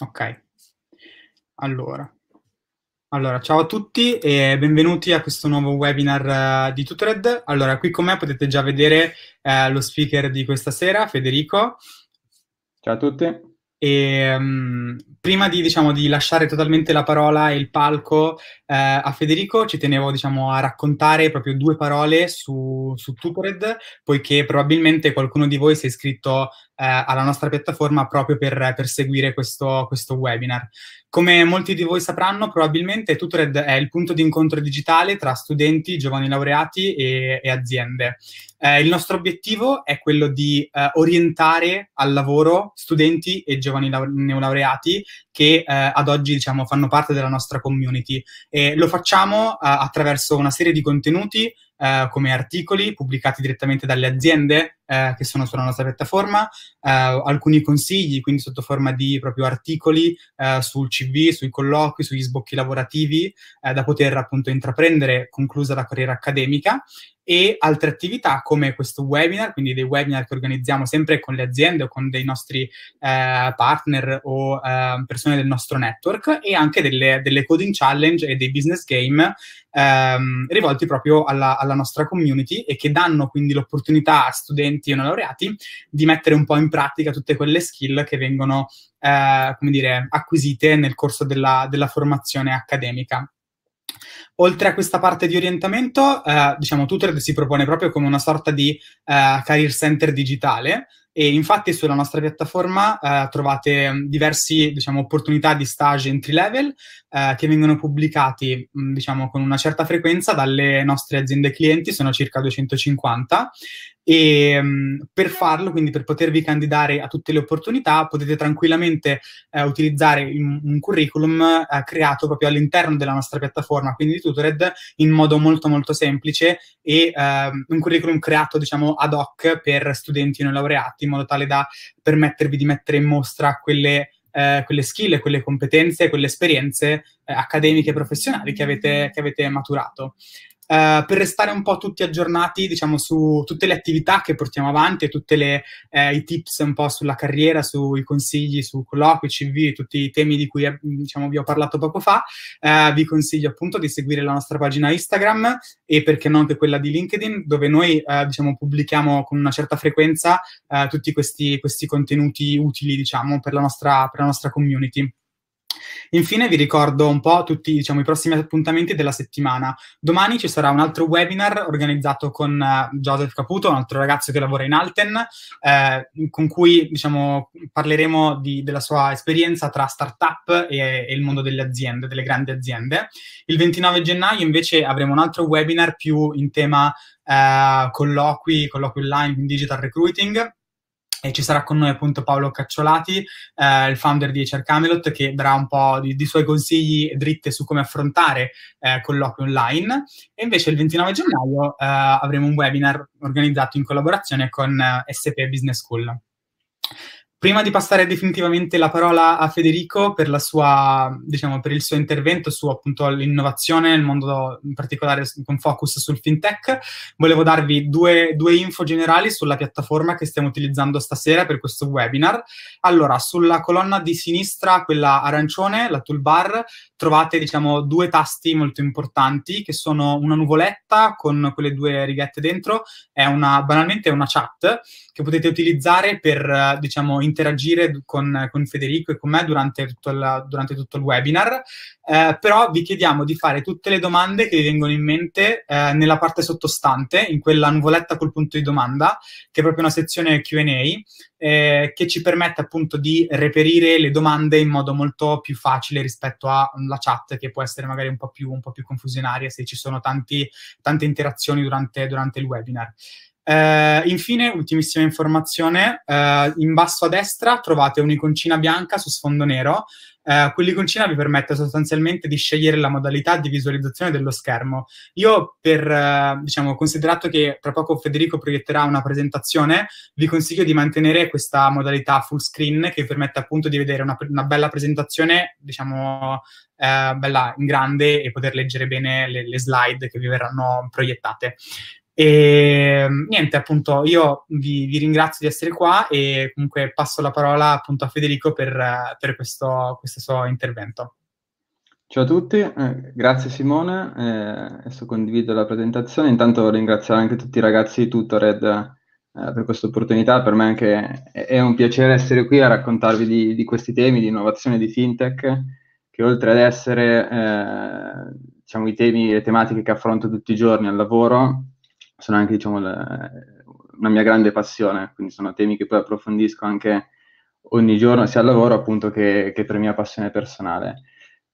Ok, allora. allora. ciao a tutti e benvenuti a questo nuovo webinar uh, di Tutored. Allora, qui con me potete già vedere uh, lo speaker di questa sera, Federico. Ciao a tutti. E, um, prima di, diciamo, di, lasciare totalmente la parola e il palco uh, a Federico, ci tenevo diciamo, a raccontare proprio due parole su, su Tutred, poiché probabilmente qualcuno di voi si è iscritto eh, alla nostra piattaforma proprio per, per seguire questo, questo, webinar. Come molti di voi sapranno, probabilmente Tutored è il punto di incontro digitale tra studenti, giovani laureati e, e aziende. Eh, il nostro obiettivo è quello di eh, orientare al lavoro studenti e giovani neolaureati che eh, ad oggi diciamo, fanno parte della nostra community e lo facciamo eh, attraverso una serie di contenuti eh, come articoli pubblicati direttamente dalle aziende eh, che sono sulla nostra piattaforma, eh, alcuni consigli, quindi sotto forma di proprio articoli eh, sul CV, sui colloqui, sugli sbocchi lavorativi eh, da poter appunto intraprendere conclusa la carriera accademica e altre attività come questo webinar, quindi dei webinar che organizziamo sempre con le aziende o con dei nostri eh, partner o eh, persone del nostro network e anche delle, delle coding challenge e dei business game ehm, rivolti proprio alla, alla, nostra community e che danno quindi l'opportunità a studenti e non laureati di mettere un po' in pratica tutte quelle skill che vengono, eh, come dire, acquisite nel corso della, della formazione accademica. Oltre a questa parte di orientamento, eh, diciamo, Tutored si propone proprio come una sorta di eh, career center digitale e infatti sulla nostra piattaforma eh, trovate mm, diverse diciamo, opportunità di stage entry level eh, che vengono pubblicati mm, diciamo, con una certa frequenza dalle nostre aziende clienti, sono circa 250 e ehm, mh, per farlo, quindi per potervi candidare a tutte le opportunità, potete tranquillamente eh, utilizzare un, un curriculum eh, creato proprio all'interno della nostra piattaforma, quindi Tutored, in modo molto molto semplice e eh, un curriculum creato diciamo ad hoc per studenti non laureati, in modo tale da permettervi di mettere in mostra quelle eh, quelle skill, quelle competenze, quelle esperienze eh, accademiche e professionali che avete, mm-hmm. che avete maturato. Uh, per restare un po' tutti aggiornati, diciamo, su tutte le attività che portiamo avanti e tutti eh, i tips un po' sulla carriera, sui consigli, su colloqui, CV, tutti i temi di cui eh, diciamo, vi ho parlato poco fa, uh, vi consiglio appunto di seguire la nostra pagina Instagram e perché non anche quella di LinkedIn, dove noi uh, diciamo, pubblichiamo con una certa frequenza tutti questi, questi, contenuti utili, diciamo, per la nostra, per la nostra community. Infine vi ricordo un po' tutti diciamo, i prossimi appuntamenti della settimana. Domani ci sarà un altro webinar organizzato con uh, Joseph Caputo, un altro ragazzo che lavora in Alten, eh, con cui diciamo, parleremo di, della sua esperienza tra startup e, e il mondo delle aziende, delle grandi aziende. Il 29 gennaio invece avremo un altro webinar più in tema eh, colloqui, colloqui online, in digital recruiting e ci sarà con noi appunto Paolo Cacciolati, eh, il founder di HR Camelot, che darà un po' di, di suoi consigli dritte su come affrontare eh, colloqui online. E invece il 29 gennaio eh, avremo un webinar organizzato in collaborazione con eh, SP Business School. Prima di passare definitivamente la parola a Federico per, sua, diciamo, per il suo intervento su appunto, l'innovazione, il mondo in particolare con focus sul fintech, volevo darvi due, due, info generali sulla piattaforma che stiamo utilizzando stasera per questo webinar. Allora, sulla colonna di sinistra, quella arancione, la toolbar, trovate diciamo, due tasti molto importanti che sono una nuvoletta con quelle due righette dentro, è una, banalmente è una chat che potete utilizzare per diciamo, interagire con, con Federico e con me durante tutto, la, durante tutto il webinar, eh, però vi chiediamo di fare tutte le domande che vi vengono in mente eh, nella parte sottostante, in quella nuvoletta col punto di domanda, che è proprio una sezione Q&A, eh, che ci permette appunto di reperire le domande in modo molto più facile rispetto alla chat, che può essere magari un po' più, un po più confusionaria se ci sono tanti, tante interazioni durante, durante il webinar. Eh, infine, ultimissima informazione, eh, in basso a destra trovate un'iconcina bianca su sfondo nero. Eh, quell'iconcina vi permette sostanzialmente di scegliere la modalità di visualizzazione dello schermo. Io, per, eh, diciamo, considerato che tra poco Federico proietterà una presentazione, vi consiglio di mantenere questa modalità full screen che vi permette appunto di vedere una, una bella presentazione, diciamo, eh, bella in grande e poter leggere bene le, le slide che vi verranno proiettate. E mm, niente, appunto, io vi, vi, ringrazio di essere qua e comunque passo la parola appunto a Federico per, per questo, questo, suo intervento. Ciao a tutti, eh, grazie Simone, eh, adesso condivido la presentazione, intanto ringraziare anche tutti i ragazzi di Tutored eh, per questa opportunità, per me anche è un piacere essere qui a raccontarvi di, di questi temi di innovazione di fintech, che oltre ad essere eh, diciamo, i temi e le tematiche che affronto tutti i giorni al lavoro, sono anche diciamo, la, una mia grande passione, quindi sono temi che poi approfondisco anche ogni giorno, sia al lavoro appunto che, che per mia passione personale.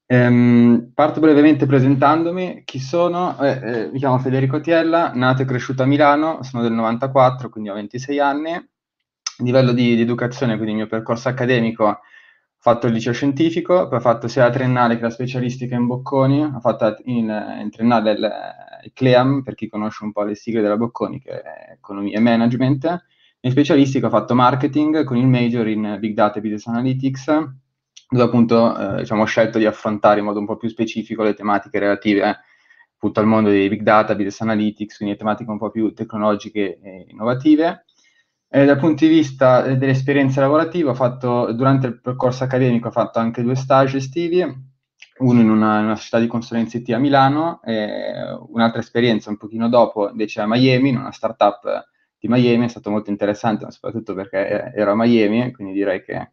Ehm, parto brevemente presentandomi, chi sono? Eh, eh, mi chiamo Federico Tiella, nato e cresciuto a Milano, sono del 94, quindi ho 26 anni. a Livello di, di educazione, quindi il mio percorso accademico, ho fatto il liceo scientifico, poi ho fatto sia la triennale che la specialistica in Bocconi, ho fatto in, in triennale il, CLEAM, per chi conosce un po' le sigle della Bocconi, che è Economia e Management, è specialistico, ho fatto marketing con il major in Big Data e Business Analytics, dove appunto eh, diciamo, ho scelto di affrontare in modo un po' più specifico le tematiche relative eh, appunto al mondo dei big data, business analytics, quindi tematiche un po' più tecnologiche e innovative. Eh, dal punto di vista eh, dell'esperienza lavorativa, fatto, durante il percorso accademico ho fatto anche due stage estivi, uno in una, in una società di consulenza IT a Milano e un'altra esperienza un pochino dopo invece a Miami, in una startup di Miami, è stato molto interessante, ma soprattutto perché eh, ero a Miami, quindi direi che eh,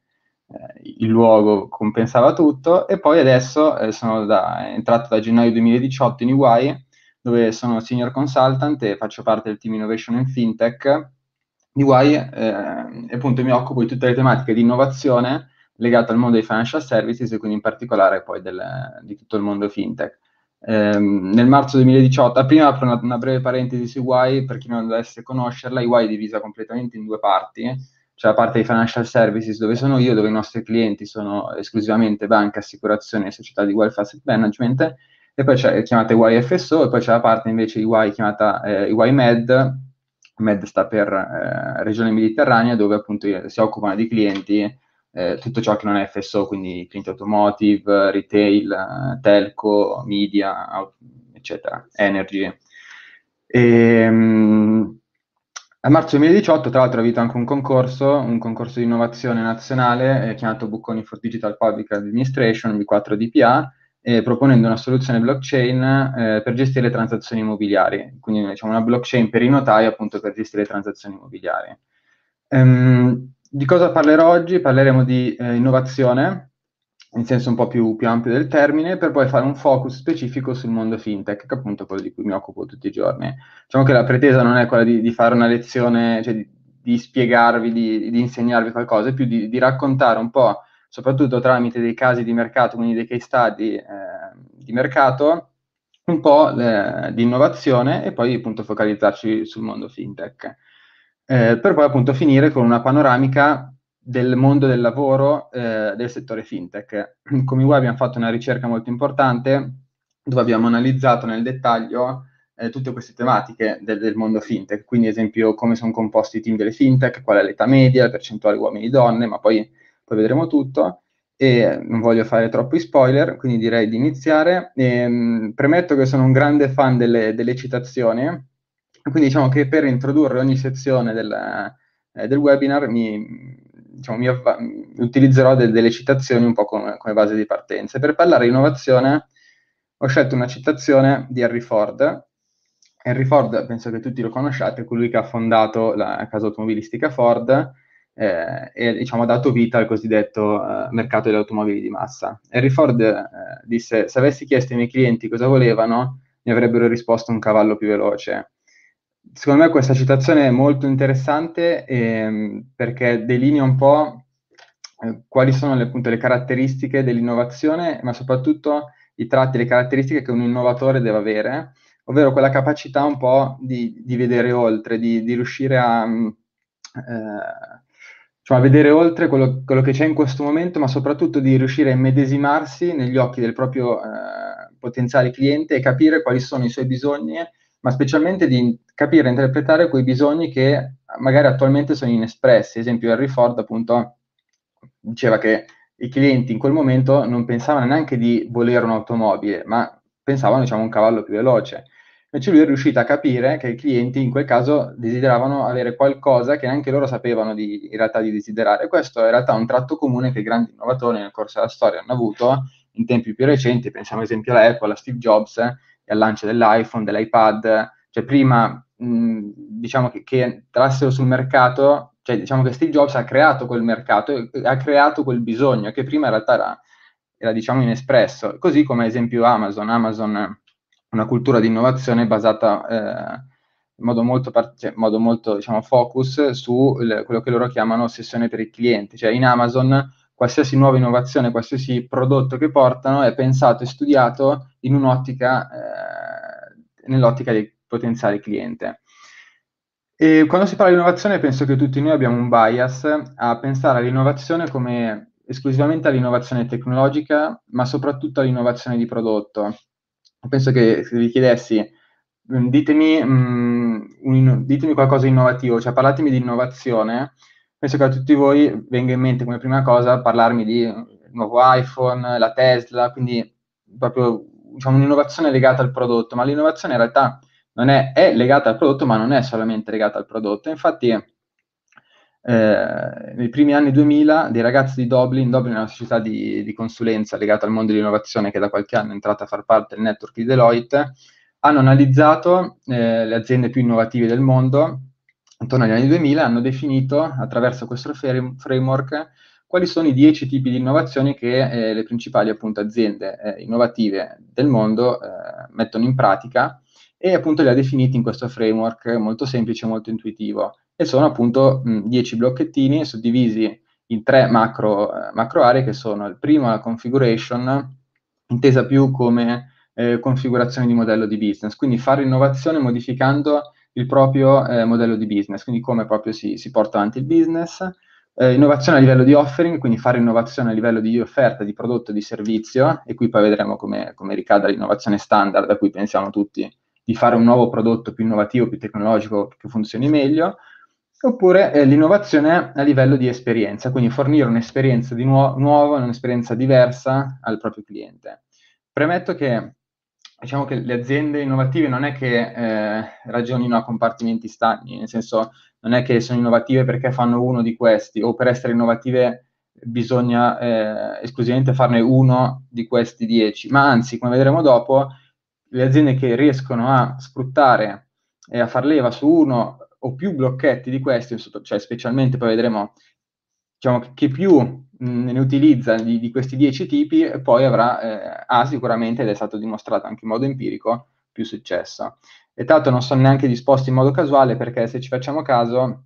il luogo compensava tutto e poi adesso eh, sono da, entrato da gennaio 2018 in Hawaii dove sono senior consultant e faccio parte del team Innovation and Fintech di Hawaii eh, e appunto mi occupo di tutte le tematiche di innovazione legato al mondo dei financial services e quindi in particolare poi del, di tutto il mondo fintech. Eh, nel marzo 2018, prima apro una, una, breve parentesi su UI, per chi non dovesse conoscerla, UI è divisa completamente in due parti, eh? cioè la parte dei financial services dove sono io, dove i nostri clienti sono esclusivamente banche, assicurazioni e società di wealth asset management, e poi c'è chiamata UI e poi c'è la parte invece UI chiamata eh, UI Med, Med sta per eh, regione mediterranea, dove appunto si occupano di clienti eh, tutto ciò che non è FSO, quindi print automotive, retail, eh, telco, media, eccetera, energy. E, ehm, a marzo 2018, tra l'altro, ha avuto anche un concorso, un concorso di innovazione nazionale eh, chiamato Bocconi for Digital Public Administration, B4 DPA, eh, proponendo una soluzione blockchain eh, per gestire le transazioni immobiliari, quindi diciamo, una blockchain per i notai appunto per gestire le transazioni immobiliari. Um, di cosa parlerò oggi? Parleremo di eh, innovazione, in senso un po' più, più, ampio del termine, per poi fare un focus specifico sul mondo fintech, che è appunto quello di cui mi occupo tutti i giorni. Diciamo che la pretesa non è quella di, di fare una lezione, cioè di, di spiegarvi, di, di, insegnarvi qualcosa, è più di, raccontare un po', soprattutto tramite dei casi di mercato, quindi dei case study eh, di mercato, un po' eh, di innovazione e poi appunto focalizzarci sul mondo fintech eh, per poi appunto finire con una panoramica del mondo del lavoro eh, del settore fintech. Come UI abbiamo fatto una ricerca molto importante dove abbiamo analizzato nel dettaglio eh, tutte queste tematiche del, del, mondo fintech, quindi ad esempio come sono composti i team delle fintech, qual è l'età media, la percentuale uomini e donne, ma poi, poi vedremo tutto e non voglio fare troppi spoiler, quindi direi di iniziare. E, ehm, premetto che sono un grande fan delle, delle citazioni quindi diciamo che per introdurre ogni sezione della, eh, del webinar mi, diciamo, mi avva- utilizzerò de- delle citazioni un po' come, come, base di partenza. Per parlare di innovazione ho scelto una citazione di Henry Ford. Henry Ford, penso che tutti lo conosciate, è colui che ha fondato la casa automobilistica Ford eh, e diciamo, ha dato vita al cosiddetto eh, mercato delle automobili di massa. Henry Ford eh, disse, se avessi chiesto ai miei clienti cosa volevano, mi avrebbero risposto un cavallo più veloce secondo me questa citazione è molto interessante eh, perché delinea un po' eh, quali sono le, appunto, le caratteristiche dell'innovazione, ma soprattutto i tratti, le caratteristiche che un innovatore deve avere, ovvero quella capacità un po' di, di vedere oltre, di, di riuscire a, mm, eh, cioè a, vedere oltre quello, quello, che c'è in questo momento, ma soprattutto di riuscire a immedesimarsi negli occhi del proprio eh, potenziale cliente e capire quali sono i suoi bisogni ma specialmente di capire e interpretare quei bisogni che magari attualmente sono inespressi. Ad esempio Henry Ford appunto diceva che i clienti in quel momento non pensavano neanche di volere un'automobile, ma pensavano diciamo un cavallo più veloce. Invece lui è riuscito a capire che i clienti in quel caso desideravano avere qualcosa che neanche loro sapevano di, in realtà di desiderare. Questo è in realtà un tratto comune che i grandi innovatori nel corso della storia hanno avuto in tempi più recenti, pensiamo ad esempio alla Apple, a Steve Jobs, e al lancio dell'iPhone, dell'iPad, cioè prima mh, diciamo che, che entrassero sul mercato, cioè diciamo che Steve Jobs ha creato quel mercato, ha creato quel bisogno che prima in realtà era, era diciamo inespresso, così come ad esempio Amazon, Amazon una cultura di innovazione basata eh, in modo molto, cioè, in modo molto diciamo, focus su quello che loro chiamano ossessione per il cliente. Cioè in Amazon qualsiasi nuova innovazione, qualsiasi prodotto che portano è pensato e studiato in un'ottica, eh, nell'ottica del potenziale cliente. E quando si parla di innovazione penso che tutti noi abbiamo un bias a pensare all'innovazione come esclusivamente all'innovazione tecnologica, ma soprattutto all'innovazione di prodotto. Penso che se vi chiedessi mm, ditemi, mh, mm, un, ditemi qualcosa di innovativo, cioè parlatemi di innovazione, penso che a tutti voi venga in mente come prima cosa parlarmi di eh, nuovo iPhone, la Tesla, quindi proprio diciamo, un'innovazione legata al prodotto, ma l'innovazione in realtà non è, è legata al prodotto, ma non è solamente legata al prodotto. Infatti, eh, nei primi anni 2000 dei ragazzi di Dublin, Dublin è una società di, di consulenza legata al mondo dell'innovazione che da qualche anno è entrata a far parte del network di Deloitte, hanno analizzato eh, le aziende più innovative del mondo intorno agli anni 2000, hanno definito attraverso questo framework quali sono i 10 tipi di innovazioni che eh, le principali appunto, aziende eh, innovative del mondo eh, mettono in pratica e appunto li ha definiti in questo framework molto semplice e molto intuitivo. E sono appunto mh, 10 blocchettini suddivisi in tre macro, eh, macro, aree che sono il primo la configuration, intesa più come eh, configurazione di modello di business, quindi fare innovazione modificando il proprio eh, modello di business, quindi come proprio si, si porta avanti il business. Eh, innovazione a livello di offering, quindi fare innovazione a livello di offerta di prodotto e di servizio, e qui poi vedremo come, come ricada l'innovazione standard a cui pensiamo tutti di fare un nuovo prodotto più innovativo, più tecnologico, che funzioni meglio, oppure eh, l'innovazione a livello di esperienza, quindi fornire un'esperienza di nuo- nuova, un'esperienza diversa al proprio cliente. Premetto che diciamo che le aziende innovative non è che eh, ragionino a compartimenti stagni, nel senso non è che sono innovative perché fanno uno di questi o per essere innovative bisogna eh, esclusivamente farne uno di questi dieci, ma anzi, come vedremo dopo, le aziende che riescono a sfruttare e a far leva su uno o più blocchetti di questi, cioè specialmente poi vedremo diciamo, che più ne utilizza di, di questi dieci tipi, poi avrà, eh, ha sicuramente, ed è stato dimostrato anche in modo empirico, più successo. E tanto non sono neanche disposti in modo casuale perché se ci facciamo caso,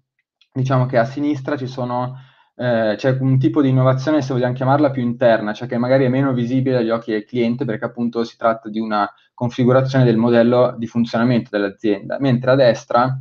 diciamo che a sinistra ci sono, eh, c'è un tipo di innovazione, se vogliamo chiamarla, più interna, cioè che magari è meno visibile agli occhi del cliente perché appunto si tratta di una configurazione del modello di funzionamento dell'azienda, mentre a destra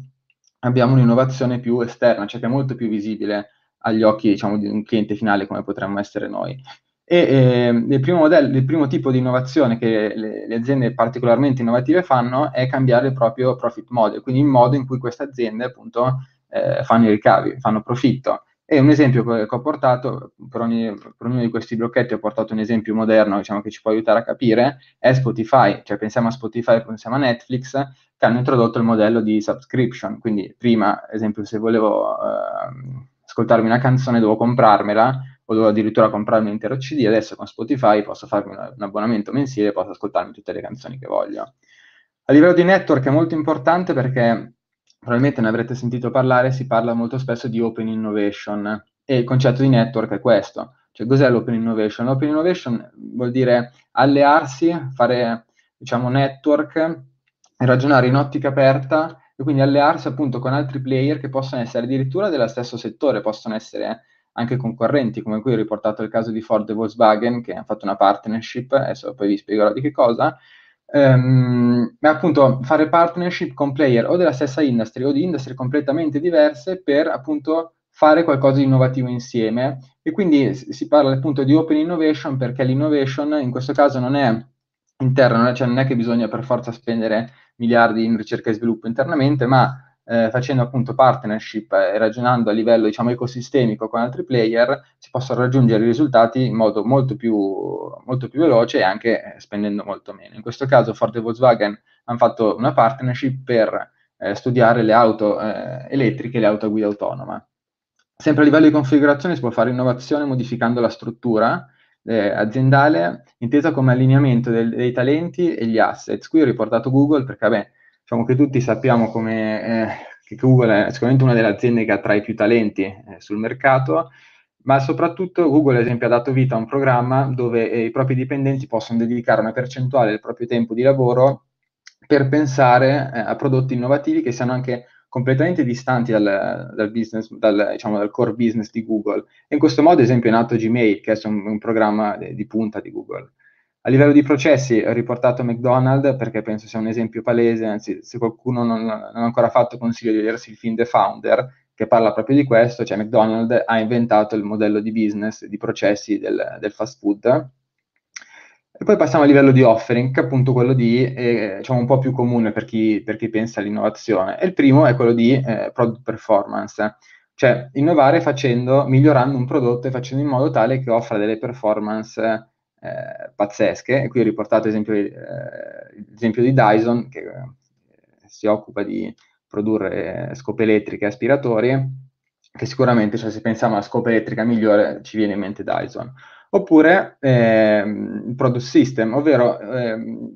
abbiamo un'innovazione più esterna, cioè che è molto più visibile agli occhi diciamo, di un cliente finale come potremmo essere noi. E, eh, il, primo modello, il primo tipo di innovazione che le, le, aziende particolarmente innovative fanno è cambiare il proprio profit model, quindi il modo in cui queste aziende appunto eh, fanno i ricavi, fanno profitto. E un esempio che ho portato, per, ogni, per, ognuno di questi blocchetti ho portato un esempio moderno diciamo, che ci può aiutare a capire, è Spotify, cioè pensiamo a Spotify, pensiamo a Netflix, che hanno introdotto il modello di subscription, quindi prima, ad esempio, se volevo... Eh, ascoltarmi una canzone devo comprarmela o devo addirittura comprarmi un intero CD, adesso con Spotify posso farmi un abbonamento mensile, e posso ascoltarmi tutte le canzoni che voglio. A livello di network è molto importante perché probabilmente ne avrete sentito parlare, si parla molto spesso di open innovation e il concetto di network è questo. Cioè, cos'è l'open innovation? L'open innovation vuol dire allearsi, fare diciamo network e ragionare in ottica aperta e quindi allearsi appunto con altri player che possono essere addirittura dello stesso settore, possono essere anche concorrenti, come qui ho riportato il caso di Ford e Volkswagen che hanno fatto una partnership, adesso poi vi spiegherò di che cosa, ehm, ma appunto fare partnership con player o della stessa industria o di industrie completamente diverse per appunto fare qualcosa di innovativo insieme e quindi si parla appunto di open innovation perché l'innovation in questo caso non è interna, cioè non è che bisogna per forza spendere miliardi in ricerca e sviluppo internamente, ma eh, facendo appunto partnership e ragionando a livello diciamo ecosistemico con altri player si possono raggiungere i risultati in modo molto più, molto più veloce e anche eh, spendendo molto meno. In questo caso Ford e Volkswagen hanno fatto una partnership per eh, studiare le auto eh, elettriche e le auto a guida autonoma. Sempre a livello di configurazione si può fare innovazione modificando la struttura eh, aziendale intesa come allineamento del, dei talenti e gli assets. Qui ho riportato Google perché, vabbè, diciamo che tutti sappiamo come, eh, che Google è sicuramente una delle aziende che attrae più talenti eh, sul mercato, ma soprattutto Google, ad esempio, ha dato vita a un programma dove eh, i propri dipendenti possono dedicare una percentuale del proprio tempo di lavoro per pensare eh, a prodotti innovativi che siano anche completamente distanti dal, dal, business, dal, diciamo, dal, core business di Google. E in questo modo, ad esempio, è nato Gmail, che è un, un programma di, di, punta di Google. A livello di processi ho riportato McDonald's perché penso sia un esempio palese, anzi se qualcuno non, non ha ancora fatto consiglio di vedersi il film The Founder che parla proprio di questo, cioè McDonald's ha inventato il modello di business, di processi del, del fast food e poi passiamo al livello di offering, che è appunto quello di, eh, diciamo, un po' più comune per chi, per chi, pensa all'innovazione. E il primo è quello di eh, product performance, cioè innovare facendo, migliorando un prodotto e facendo in modo tale che offra delle performance eh, pazzesche. E qui ho riportato esempio, eh, l'esempio di Dyson, che eh, si occupa di produrre scope elettriche e aspiratori, che sicuramente, cioè, se pensiamo a scopa elettrica migliore, ci viene in mente Dyson oppure ehm, product system, ovvero ehm,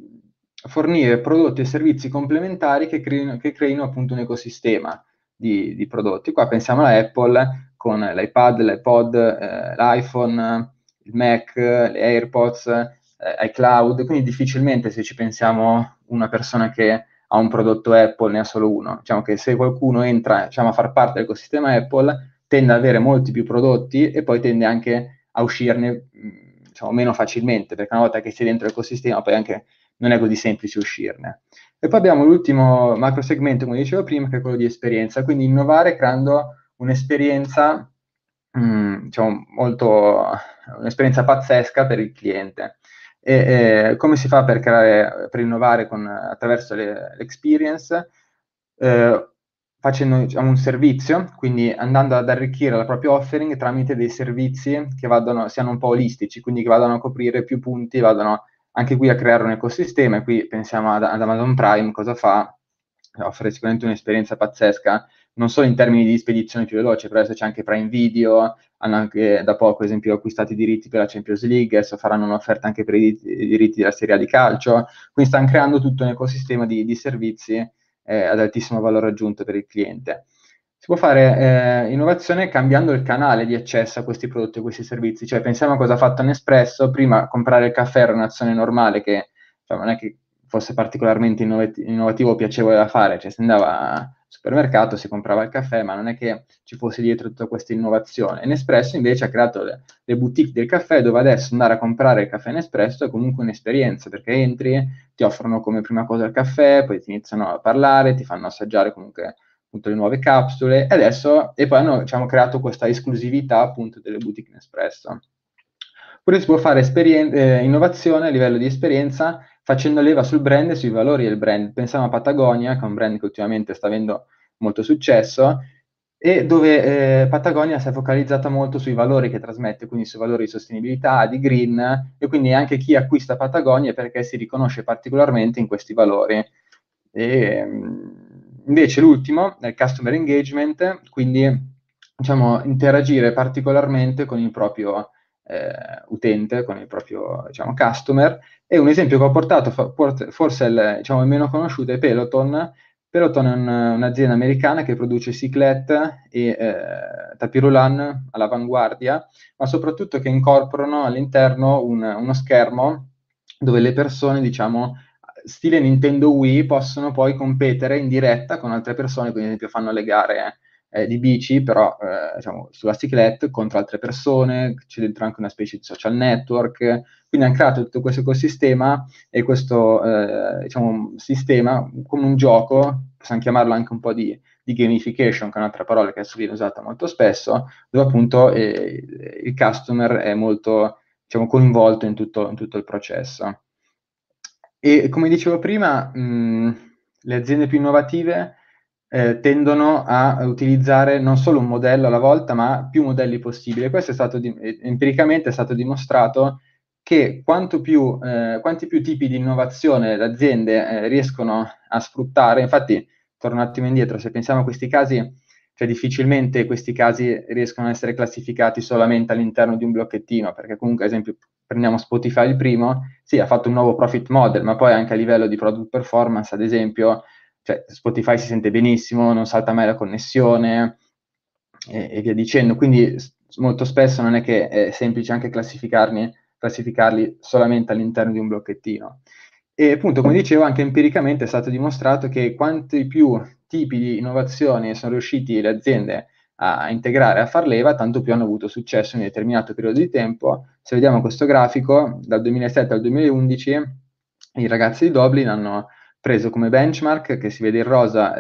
fornire prodotti e servizi complementari che creino, che creino appunto un ecosistema di, di, prodotti. Qua pensiamo alla Apple con l'iPad, l'iPod, eh, l'iPhone, il Mac, le AirPods, eh, iCloud, quindi difficilmente se ci pensiamo una persona che ha un prodotto Apple ne ha solo uno. Diciamo che se qualcuno entra diciamo, a far parte dell'ecosistema Apple tende ad avere molti più prodotti e poi tende anche a a uscirne mm, diciamo, meno facilmente, perché una volta che sei dentro l'ecosistema poi anche non è così semplice uscirne. E poi abbiamo l'ultimo macro segmento, come dicevo prima, che è quello di esperienza, quindi innovare creando un'esperienza, mh, mm, diciamo, molto, un'esperienza pazzesca per il cliente. E, eh, come si fa per, creare, per innovare con, attraverso le, l'experience? Eh, facendo diciamo, un servizio, quindi andando ad arricchire la propria offering tramite dei servizi che vadano, siano un po' olistici, quindi che vadano a coprire più punti, vadano anche qui a creare un ecosistema. E qui pensiamo ad, ad Amazon Prime, cosa fa? Offre sicuramente un'esperienza pazzesca, non solo in termini di spedizione più veloce, però adesso c'è anche Prime Video, hanno anche da poco, ad esempio, acquistato i diritti per la Champions League, adesso faranno un'offerta anche per i, diritti della Serie A di calcio, quindi stanno creando tutto un ecosistema di, di servizi eh, ad altissimo valore aggiunto per il cliente. Si può fare eh, innovazione cambiando il canale di accesso a questi prodotti e questi servizi, cioè pensiamo a cosa ha fatto Nespresso, prima comprare il caffè era un'azione normale che cioè, non è che fosse particolarmente innovativo o piacevole da fare, cioè si andava supermercato si comprava il caffè, ma non è che ci fosse dietro tutta questa innovazione. Nespresso invece ha creato le, le, boutique del caffè dove adesso andare a comprare il caffè Nespresso è comunque un'esperienza, perché entri, ti offrono come prima cosa il caffè, poi ti iniziano a parlare, ti fanno assaggiare comunque appunto le nuove capsule e adesso e poi hanno diciamo, creato questa esclusività appunto delle boutique Nespresso. Pure si può fare esperien- eh, innovazione a livello di esperienza facendo leva sul brand e sui valori del brand. Pensiamo a Patagonia, che è un brand che ultimamente sta avendo molto successo, e dove eh, Patagonia si è focalizzata molto sui valori che trasmette, quindi sui valori di sostenibilità, di green, e quindi anche chi acquista Patagonia è perché si riconosce particolarmente in questi valori. E, mm, invece l'ultimo è il customer engagement, quindi diciamo, interagire particolarmente con il proprio eh, utente, con il proprio diciamo, customer, e un esempio che ho portato, forse il, diciamo, il meno conosciuto, è Peloton. Peloton è un, un'azienda americana che produce ciclette e eh, tapirulan all'avanguardia, ma soprattutto che incorporano all'interno un, uno schermo dove le persone, diciamo, stile Nintendo Wii, possono poi competere in diretta con altre persone, quindi ad esempio fanno le gare eh, di bici, però eh, diciamo, sulla cyclette contro altre persone, c'è dentro anche una specie di social network, quindi hanno creato tutto questo ecosistema e questo eh, diciamo, sistema come un gioco, possiamo chiamarlo anche un po' di, di gamification, che è un'altra parola che adesso viene usata molto spesso, dove appunto eh, il customer è molto diciamo, coinvolto in tutto, in tutto, il processo. E come dicevo prima, mh, mm, le aziende più innovative eh, tendono a utilizzare non solo un modello alla volta, ma più modelli possibili. Questo è stato di- empiricamente è stato dimostrato che più, eh, quanti più tipi di innovazione le aziende eh, riescono a sfruttare, infatti torno un attimo indietro, se pensiamo a questi casi, cioè difficilmente questi casi riescono a essere classificati solamente all'interno di un blocchettino, perché comunque ad esempio prendiamo Spotify il primo, sì ha fatto un nuovo profit model, ma poi anche a livello di product performance ad esempio cioè, Spotify si sente benissimo, non salta mai la connessione e, e via dicendo. Quindi molto spesso non è che è semplice anche classificarli solamente all'interno di un blocchettino. E appunto, come dicevo, anche empiricamente è stato dimostrato che quanti più tipi di innovazioni sono riusciti le aziende a integrare, a far leva, tanto più hanno avuto successo in un determinato periodo di tempo. Se vediamo questo grafico, dal 2007 al 2011, i ragazzi di Dublin hanno preso come benchmark che si vede in rosa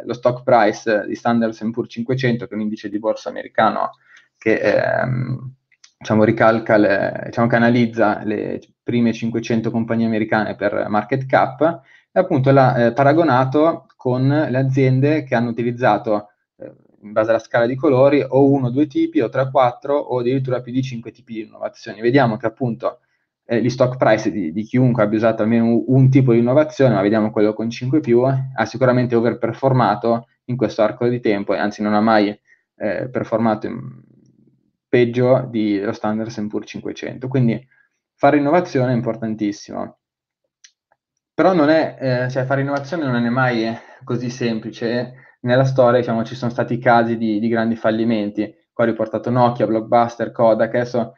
eh, lo stock price di Standard Poor's 500 che è un indice di borsa americano che ehm, diciamo, ricalca le, diciamo, che analizza le prime 500 compagnie americane per market cap e appunto l'ha eh, paragonato con le aziende che hanno utilizzato eh, in base alla scala di colori o uno o due tipi o 3 o 4 o addirittura più di 5 tipi di innovazioni. Vediamo che appunto eh, gli stock price di, di, chiunque abbia usato almeno un, un, tipo di innovazione, ma vediamo quello con 5 più, eh, ha sicuramente overperformato in questo arco di tempo, anzi non ha mai eh, performato peggio dello standard Poor's 500. Quindi fare innovazione è importantissimo. Però non è, eh, cioè fare innovazione non è mai così semplice. Nella storia diciamo, ci sono stati casi di, di grandi fallimenti. Qua ho riportato Nokia, Blockbuster, Kodak, adesso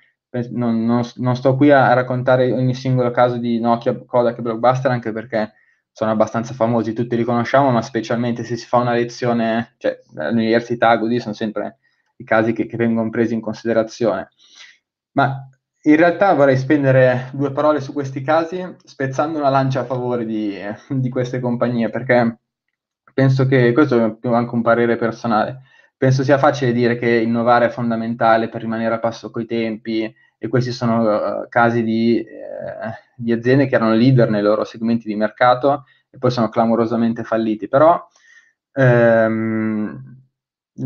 non, non, non, sto qui a raccontare ogni singolo caso di Nokia, Kodak e Blockbuster, anche perché sono abbastanza famosi, tutti li conosciamo, ma specialmente se si fa una lezione, cioè all'università, così sono sempre i casi che, che vengono presi in considerazione. Ma in realtà vorrei spendere due parole su questi casi, spezzando una lancia a favore di, di queste compagnie, perché penso che questo è anche un parere personale penso sia facile dire che innovare è fondamentale per rimanere a passo coi tempi e questi sono uh, casi di, eh, di, aziende che erano leader nei loro segmenti di mercato e poi sono clamorosamente falliti, però ehm,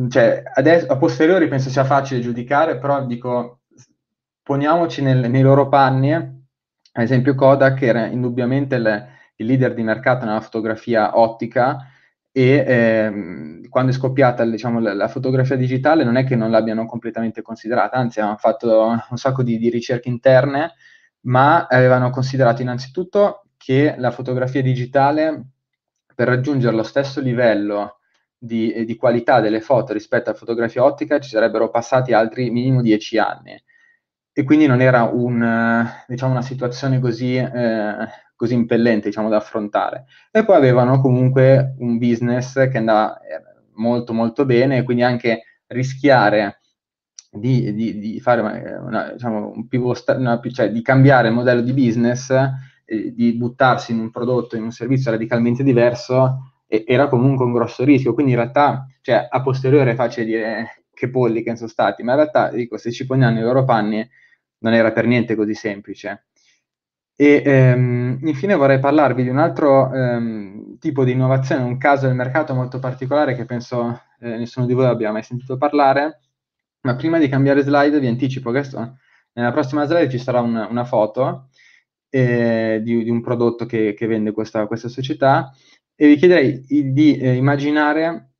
cioè, adesso, a posteriori penso sia facile giudicare, però dico, poniamoci nel, nei loro panni, ad esempio Kodak era indubbiamente il, il leader di mercato nella fotografia ottica, e ehm, quando è scoppiata diciamo, la, la, fotografia digitale non è che non l'abbiano completamente considerata, anzi hanno fatto un sacco di, di ricerche interne, ma avevano considerato innanzitutto che la fotografia digitale per raggiungere lo stesso livello di, eh, di, qualità delle foto rispetto alla fotografia ottica ci sarebbero passati altri minimo dieci anni e quindi non era un, eh, diciamo, una situazione così eh, così impellente diciamo, da affrontare. E poi avevano comunque un business che andava eh, molto molto bene, quindi anche rischiare di, di, di fare una, eh, diciamo, un pivot, una, cioè di cambiare modello di business, eh, di buttarsi in un prodotto, in un servizio radicalmente diverso, eh, era comunque un grosso rischio. Quindi in realtà, cioè, a posteriore è facile dire eh, che polli che sono stati, ma in realtà, dico, se ci poniamo i loro panni, non era per niente così semplice. E ehm, infine vorrei parlarvi di un altro ehm, tipo di innovazione, un caso del mercato molto particolare che penso eh, nessuno di voi abbia mai sentito parlare, ma prima di cambiare slide vi anticipo che so, nella prossima slide ci sarà un, una foto eh, di, di, un prodotto che, che vende questa, questa, società e vi chiederei di eh, immaginare,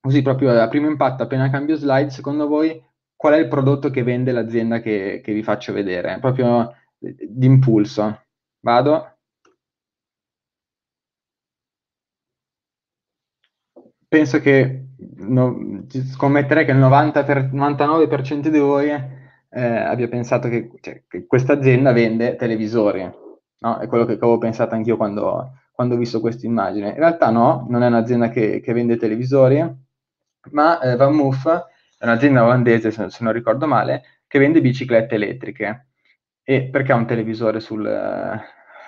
così proprio a primo impatto appena cambio slide, secondo voi qual è il prodotto che vende l'azienda che, che vi faccio vedere? Proprio d'impulso. Vado. Penso che no, scommetterei che il 90 per, 99% di voi eh, abbia pensato che, cioè, che questa azienda vende televisori. No? È quello che avevo pensato anch'io quando, quando ho visto questa immagine. In realtà no, non è un'azienda che, che vende televisori, ma eh, Van Moof è un'azienda olandese, se, se non ricordo male, che vende biciclette elettriche. E perché ha un televisore sul,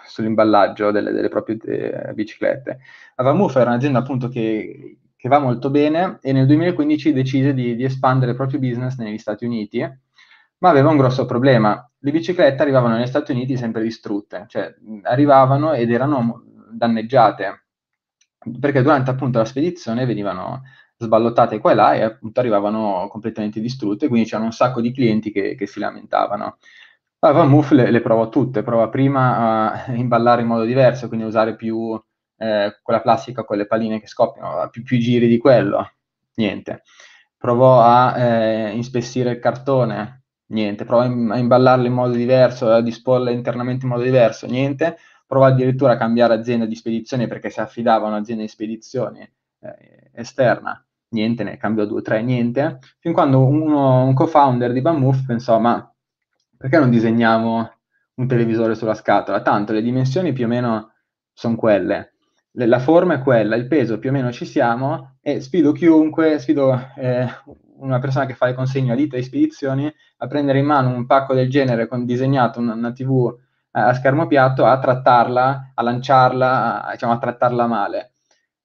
sull'imballaggio delle, delle proprie de- eh, biciclette? Avamufa era un'azienda appunto che, che, va molto bene e nel 2015 decise di, di espandere il proprio business negli Stati Uniti, ma aveva un grosso problema. Le biciclette arrivavano negli Stati Uniti sempre distrutte, cioè arrivavano ed erano danneggiate, perché durante appunto la spedizione venivano sballottate qua e là e appunto arrivavano completamente distrutte, quindi c'erano un sacco di clienti che, che si lamentavano. Allora, ah, Van Muff le, le prova tutte, prova prima a imballare in modo diverso, quindi usare più eh, quella plastica con le palline che scoppiano, ah, più, più giri di quello, niente. Provò a eh, inspessire il cartone, niente. Provò a imballarle in modo diverso, a disporle internamente in modo diverso, niente. Provò addirittura a cambiare azienda di spedizione perché si affidava a un'azienda di spedizione eh, esterna, niente, ne cambiò due o tre, niente. Fin quando uno, un co-founder di Banmoof pensò, ma perché non disegniamo un televisore sulla scatola? Tanto le dimensioni più o meno sono quelle, la forma è quella, il peso più o meno ci siamo e sfido chiunque, sfido eh, una persona che fa le consegne a ditta e spedizioni a prendere in mano un pacco del genere con disegnato una, una tv a schermo piatto a trattarla, a lanciarla, a, diciamo, a trattarla male.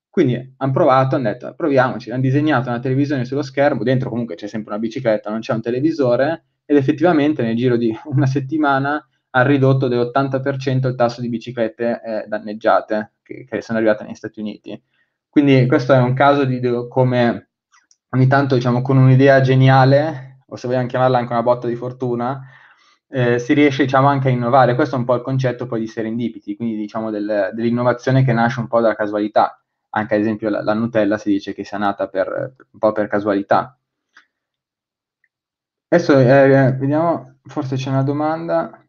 Quindi hanno provato, hanno detto proviamoci, hanno disegnato una televisione sullo schermo, dentro comunque c'è sempre una bicicletta, non c'è un televisore, ed effettivamente nel giro di una settimana ha ridotto dell'80% il tasso di biciclette eh, danneggiate che, che, sono arrivate negli Stati Uniti. Quindi questo è un caso di, come ogni tanto diciamo, con un'idea geniale, o se vogliamo chiamarla anche una botta di fortuna, eh, si riesce diciamo, anche a innovare. Questo è un po' il concetto poi di serendipity, quindi diciamo, del, dell'innovazione che nasce un po' dalla casualità. Anche ad esempio la, la Nutella si dice che sia nata per, un po' per casualità Adesso, eh, vediamo, forse c'è una domanda.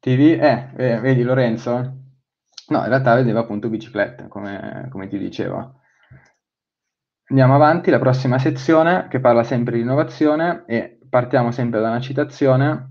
TV? Eh, vedi Lorenzo? No, in realtà vedeva appunto biciclette, come, come ti dicevo. Andiamo avanti, la prossima sezione che parla sempre di innovazione e partiamo sempre da una citazione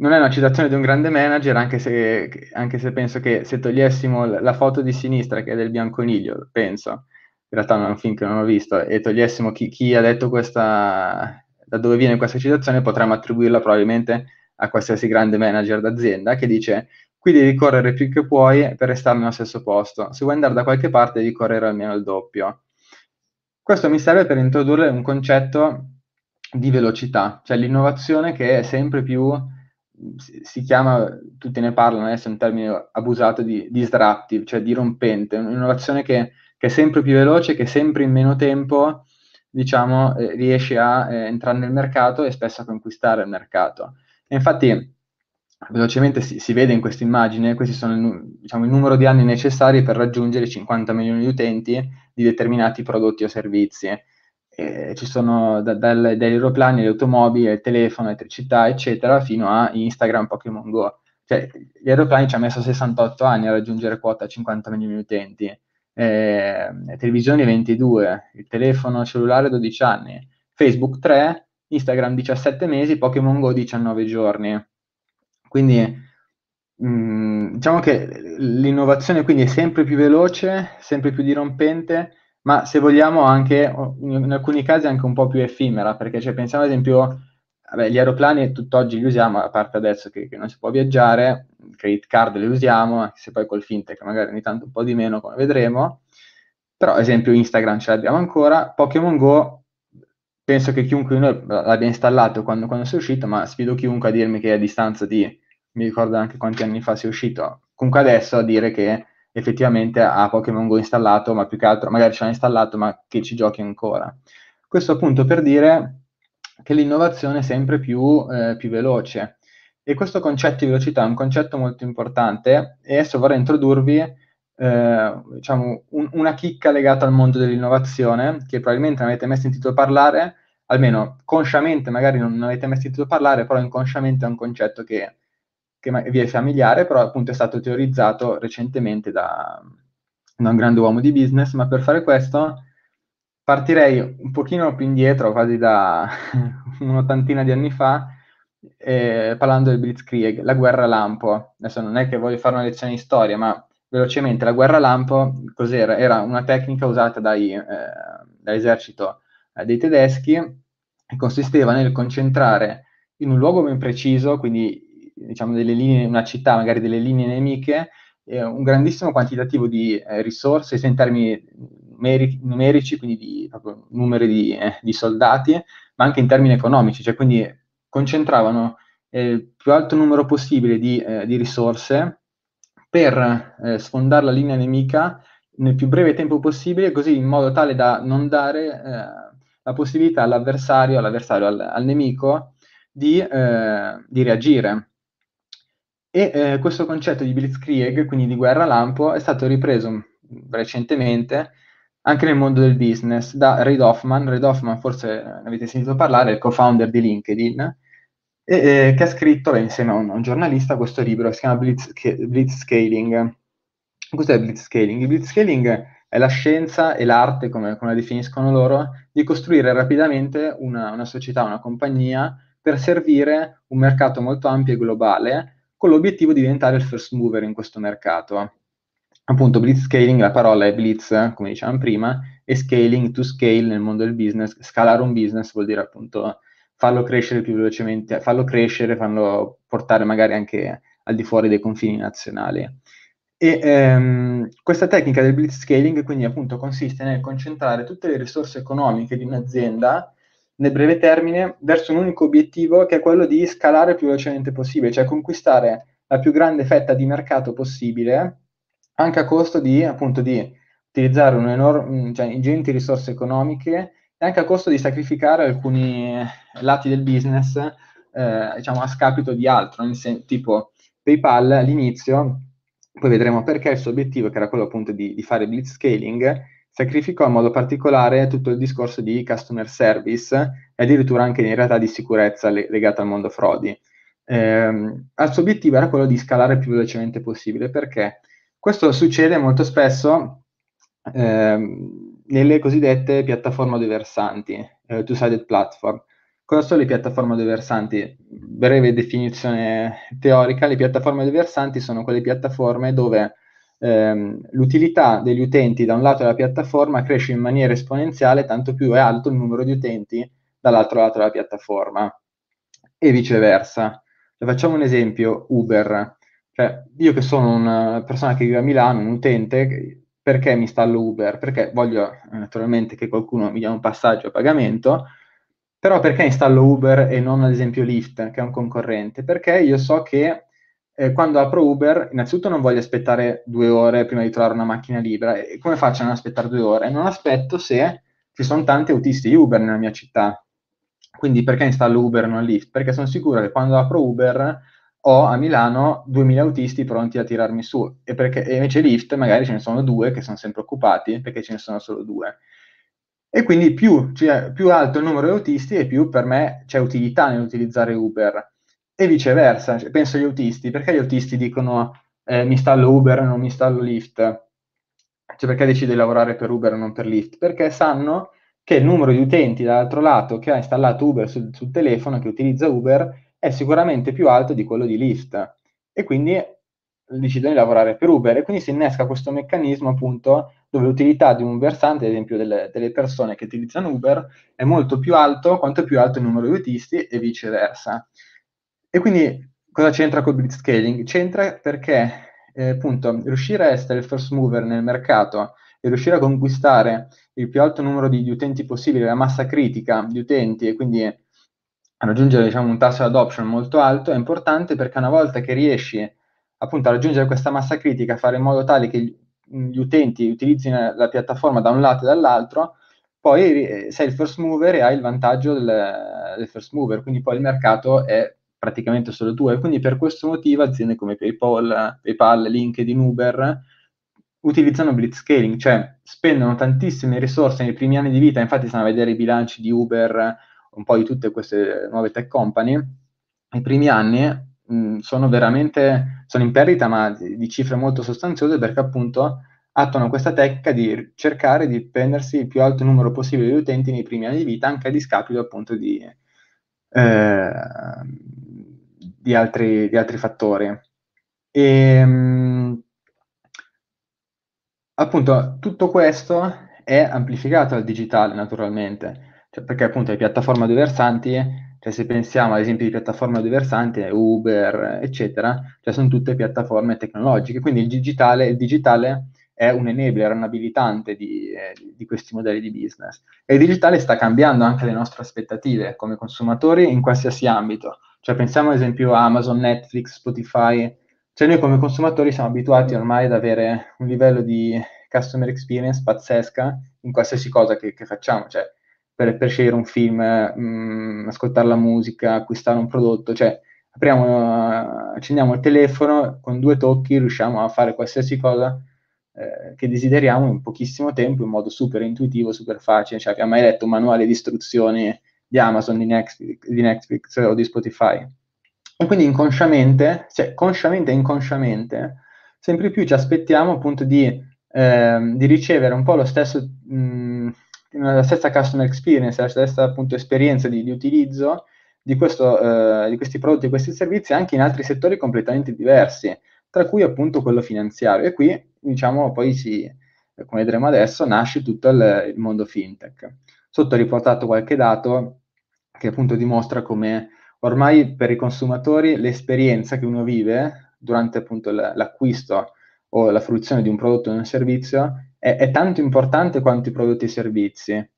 non è una citazione di un grande manager, anche se, anche se, penso che se togliessimo la foto di sinistra, che è del bianconiglio, penso, in realtà è un film che non ho visto, e togliessimo chi, chi ha detto questa, da dove viene questa citazione, potremmo attribuirla probabilmente a qualsiasi grande manager d'azienda che dice qui devi correre più che puoi per restare nello stesso posto, se vuoi andare da qualche parte devi correre almeno il doppio. Questo mi serve per introdurre un concetto di velocità, cioè l'innovazione che è sempre più si chiama, tutti ne parlano adesso, è un termine abusato di disruptive, cioè dirompente, un'innovazione che che è sempre più veloce, che sempre in meno tempo diciamo, eh, riesce a eh, entrare nel mercato e spesso a conquistare il mercato. E infatti, velocemente si, si vede in questa immagine, questi sono il, diciamo, il numero di anni necessari per raggiungere 50 milioni di utenti di determinati prodotti o servizi. Eh, ci sono da, dal, dagli aeroplani, le automobili, il telefono, elettricità, eccetera, fino a Instagram, Pokémon Go. Cioè, gli aeroplani ci hanno messo 68 anni a raggiungere quota 50 milioni di utenti eh, televisione 22, il telefono cellulare 12 anni, Facebook 3, Instagram 17 mesi, Pokémon Go 19 giorni. Quindi mh, mm, diciamo che l'innovazione quindi è sempre più veloce, sempre più dirompente, ma se vogliamo anche in alcuni casi anche un po' più effimera, perché cioè, pensiamo ad esempio vabbè, gli aeroplani tutt'oggi li usiamo, a parte adesso che, che non si può viaggiare, credit card li usiamo, anche se poi col fintech magari ogni tanto un po' di meno, come vedremo. Però, ad esempio, Instagram ce l'abbiamo ancora. Pokémon Go, penso che chiunque di noi l'abbia installato quando, quando è uscito, ma sfido chiunque a dirmi che a distanza di, mi ricordo anche quanti anni fa sia uscito, comunque adesso a dire che effettivamente ha Pokémon Go installato, ma più che altro magari ce l'ha installato, ma che ci giochi ancora. Questo appunto per dire che l'innovazione è sempre più, eh, più veloce. E questo concetto di velocità è un concetto molto importante e adesso vorrei introdurvi eh, diciamo, un, una chicca legata al mondo dell'innovazione che probabilmente non avete mai sentito parlare, almeno consciamente magari non avete mai sentito parlare, però inconsciamente è un concetto che, che vi è familiare, però appunto è stato teorizzato recentemente da, da un grande uomo di business, ma per fare questo Partirei un pochino più indietro, quasi da mm. un'ottantina di anni fa, eh, parlando del Blitzkrieg, la guerra lampo. Adesso non è che voglio fare una lezione di storia, ma velocemente, la guerra lampo cos'era? Era una tecnica usata dai, eh, dall'esercito eh, dei tedeschi e consisteva nel concentrare in un luogo ben preciso, quindi diciamo delle linee, una città, magari delle linee nemiche, un grandissimo quantitativo di eh, risorse, sia in termini numeri, numerici, quindi di numeri di, eh, di, soldati, ma anche in termini economici, cioè quindi concentravano eh, il più alto numero possibile di, eh, di risorse per eh, sfondare la linea nemica nel più breve tempo possibile, così in modo tale da non dare la possibilità all'avversario, all'avversario al, al nemico, di, eh, di, reagire. E eh, questo concetto di blitzkrieg, quindi di guerra lampo, è stato ripreso recentemente anche nel mondo del business, da Reid Hoffman. Reid Hoffman forse ne avete sentito parlare, è il co-founder di LinkedIn, e, eh, che ha scritto, insieme a un, un, giornalista, questo libro che si chiama Blitz, Blitz Scaling. Cos'è Blitz Scaling? Il Blitz Scaling è la scienza e l'arte, come, come la definiscono loro, di costruire rapidamente una, una società, una compagnia, per servire un mercato molto ampio e globale, con l'obiettivo di diventare il first mover in questo mercato appunto blitz scaling, la parola è blitz, come dicevamo prima, e scaling to scale nel mondo del business, scalare un business vuol dire appunto farlo crescere più velocemente, farlo crescere, farlo portare magari anche al di fuori dei confini nazionali. E, ehm, questa tecnica del blitz scaling quindi appunto consiste nel concentrare tutte le risorse economiche di un'azienda nel breve termine verso un unico obiettivo che è quello di scalare più velocemente possibile, cioè conquistare la più grande fetta di mercato possibile anche a costo di, appunto, di utilizzare enorme, cioè, ingenti risorse economiche e anche a costo di sacrificare alcuni eh, lati del business, eh, diciamo, a scapito di altro, sen- tipo PayPal all'inizio, poi vedremo perché il suo obiettivo, che era quello appunto di, di fare blitzscaling, sacrificò in modo particolare tutto il discorso di customer service e addirittura anche in realtà di sicurezza le- legata al mondo frodi. Eh, il suo obiettivo era quello di scalare più velocemente possibile perché questo succede molto spesso eh, nelle cosiddette piattaforme due versanti, eh, two-sided platform. Cosa sono le piattaforme due versanti? Breve definizione teorica, le piattaforme due versanti sono quelle piattaforme dove ehm, l'utilità degli utenti da un lato della piattaforma cresce in maniera esponenziale, tanto più è alto il numero di utenti dall'altro lato della piattaforma e viceversa. Facciamo un esempio, Uber. Cioè, io che sono una persona che vive a Milano, un utente, perché mi installo Uber? Perché voglio eh, naturalmente che qualcuno mi dia un passaggio a pagamento, però perché installo Uber e non ad esempio Lyft, che è un concorrente? Perché io so che eh, quando apro Uber, innanzitutto non voglio aspettare due ore prima di trovare una macchina libera. E come faccio a non aspettare due ore? Non aspetto se ci sono tanti autisti Uber nella mia città. Quindi perché installo Uber e non Lyft? Perché sono sicuro che quando apro Uber ho a Milano 2000 autisti pronti a tirarmi su e, perché, e invece Lyft magari ce ne sono due che sono sempre occupati perché ce ne sono solo due. E quindi più, cioè, più alto il numero di autisti e più per me c'è utilità nell'utilizzare Uber. E viceversa, cioè, penso agli autisti, perché gli autisti dicono eh, mi installo Uber, e non mi installo Lyft? Cioè perché decidi di lavorare per Uber e non per Lyft? Perché sanno che il numero di utenti dall'altro lato che ha installato Uber sul, sul telefono, che utilizza Uber, è sicuramente più alto di quello di Lyft e quindi decidono di lavorare per Uber e quindi si innesca questo meccanismo appunto dove l'utilità di un versante, ad esempio delle, delle persone che utilizzano Uber, è molto più alto quanto è più alto il numero di autisti e viceversa. E quindi cosa c'entra col blitz scaling? C'entra perché eh, appunto riuscire a essere il first mover nel mercato e riuscire a conquistare il più alto numero di, di utenti possibile, la massa critica di utenti e quindi raggiungere diciamo, un tasso di adoption molto alto è importante perché una volta che riesci appunto a raggiungere questa massa critica, fare in modo tale che gli utenti utilizzino la piattaforma da un lato e dall'altro, poi sei il first mover e hai il vantaggio del, del first mover, quindi poi il mercato è praticamente solo tuo e quindi per questo motivo aziende come PayPal, PayPal LinkedIn, Uber utilizzano blitzscaling, cioè spendono tantissime risorse nei primi anni di vita, infatti stanno a vedere i bilanci di Uber, un po' di tutte queste nuove tech company, nei primi anni mh, sono veramente sono in perdita, ma di, di, cifre molto sostanziose perché appunto attuano questa tecnica di cercare di prendersi il più alto numero possibile di utenti nei primi anni di vita, anche a discapito appunto di, eh, di, altri, di altri, fattori. E, ehm, appunto tutto questo è amplificato al digitale naturalmente cioè, perché appunto le piattaforme a due versanti cioè se pensiamo ad esempio di piattaforme a due versanti, eh, Uber, eccetera, cioè sono tutte piattaforme tecnologiche, quindi il digitale, il digitale è un enabler, un abilitante di, eh, di, questi modelli di business. E il digitale sta cambiando anche le nostre aspettative come consumatori in qualsiasi ambito, cioè pensiamo ad esempio a Amazon, Netflix, Spotify, cioè noi come consumatori siamo abituati ormai ad avere un livello di customer experience pazzesca in qualsiasi cosa che, che facciamo, cioè per, per scegliere un film, mh, mm, ascoltare la musica, acquistare un prodotto, cioè apriamo, accendiamo il telefono, con due tocchi riusciamo a fare qualsiasi cosa eh, che desideriamo in pochissimo tempo, in modo super intuitivo, super facile, cioè abbiamo mai letto un manuale di istruzioni di Amazon, di Netflix, di Netflix o di Spotify. E quindi inconsciamente, cioè consciamente e inconsciamente, sempre più ci aspettiamo appunto di, eh, di ricevere un po' lo stesso... Mh, mm, la stessa customer experience, la stessa appunto esperienza di, di utilizzo di, questo, eh, di, questi prodotti e questi servizi anche in altri settori completamente diversi, tra cui appunto quello finanziario. E qui, diciamo, poi si, come vedremo adesso, nasce tutto il, il mondo fintech. Sotto ho riportato qualche dato che appunto dimostra come ormai per i consumatori l'esperienza che uno vive durante appunto l'acquisto o la fruizione di un prodotto o di un servizio è, è tanto importante quanto i prodotti e i servizi.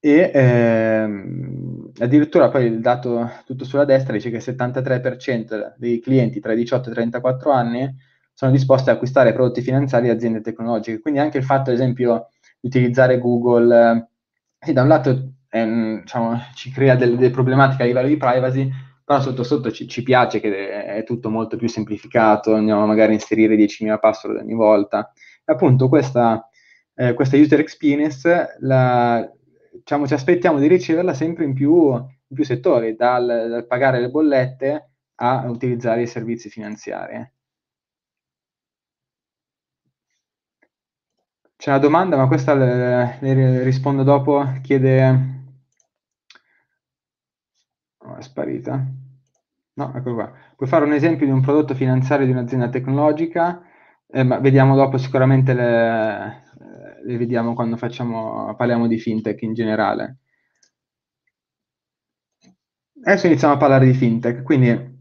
E ehm, addirittura poi il dato tutto sulla destra dice che il 73% dei clienti tra i 18 e i 34 anni sono disposti ad acquistare prodotti finanziari e aziende tecnologiche. Quindi anche il fatto, ad esempio, di utilizzare Google, eh, sì, da un lato ehm, diciamo, ci crea delle, delle, problematiche a livello di privacy, però sotto sotto ci, ci piace che eh, è tutto molto più semplificato, andiamo magari a inserire 10.000 password ogni volta. E appunto questa eh, questa user experience la, diciamo, ci aspettiamo di riceverla sempre in più, in più settori, dal, dal, pagare le bollette a utilizzare i servizi finanziari. C'è una domanda, ma questa le, le rispondo dopo, chiede... Oh, è sparita. No, ecco qua. Puoi fare un esempio di un prodotto finanziario di un'azienda tecnologica, eh, ma vediamo dopo sicuramente le, le vediamo quando facciamo, parliamo di fintech in generale. Adesso iniziamo a parlare di fintech, quindi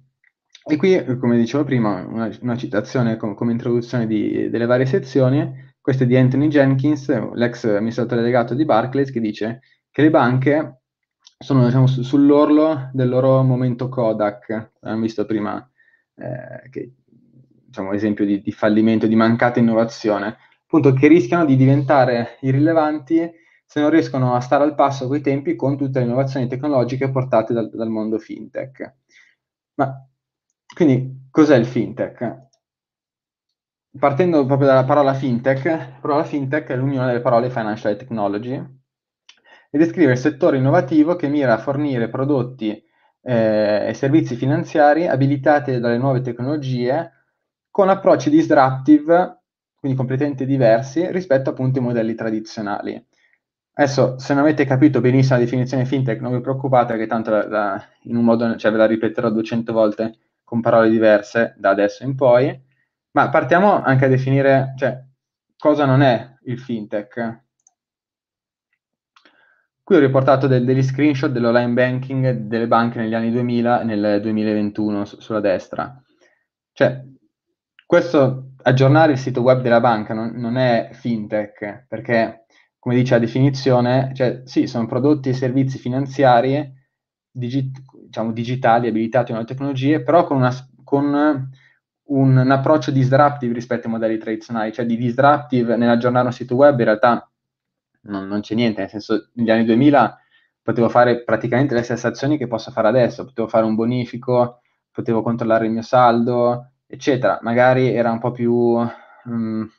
e qui, come dicevo prima, una, una citazione com- come introduzione di, delle varie sezioni, questa è di Anthony Jenkins, l'ex amministratore delegato di Barclays, che dice che le banche sono diciamo, su- sull'orlo del loro momento Kodak, abbiamo visto prima eh, che, diciamo, esempio di, di fallimento, di mancata innovazione appunto che rischiano di diventare irrilevanti se non riescono a stare al passo coi tempi con tutte le innovazioni tecnologiche portate dal, dal mondo fintech. Ma quindi cos'è il fintech? Partendo proprio dalla parola fintech, la parola fintech è l'unione delle parole financial technology e descrive il settore innovativo che mira a fornire prodotti eh, e servizi finanziari abilitati dalle nuove tecnologie con approcci disruptive quindi completamente diversi rispetto appunto ai modelli tradizionali. Adesso, se non avete capito benissimo la definizione fintech, non vi preoccupate che tanto la, la, in un modo, cioè ve la ripeterò 200 volte con parole diverse da adesso in poi, ma partiamo anche a definire, cioè, cosa non è il fintech. Qui ho riportato del, degli screenshot dell'online banking delle banche negli anni 2000 e nel 2021 su, sulla destra. Cioè, questo aggiornare il sito web della banca non, non è fintech, perché come dice la definizione, cioè, sì, sono prodotti e servizi finanziari digi- diciamo, digitali abilitati a nuove tecnologie, però con, una, con un, un, approccio disruptive rispetto ai modelli tradizionali, cioè di disruptive nell'aggiornare un sito web in realtà non, non c'è niente, nel senso negli anni 2000 potevo fare praticamente le stesse azioni che posso fare adesso, potevo fare un bonifico, potevo controllare il mio saldo, eccetera. Magari era un po' più... Um,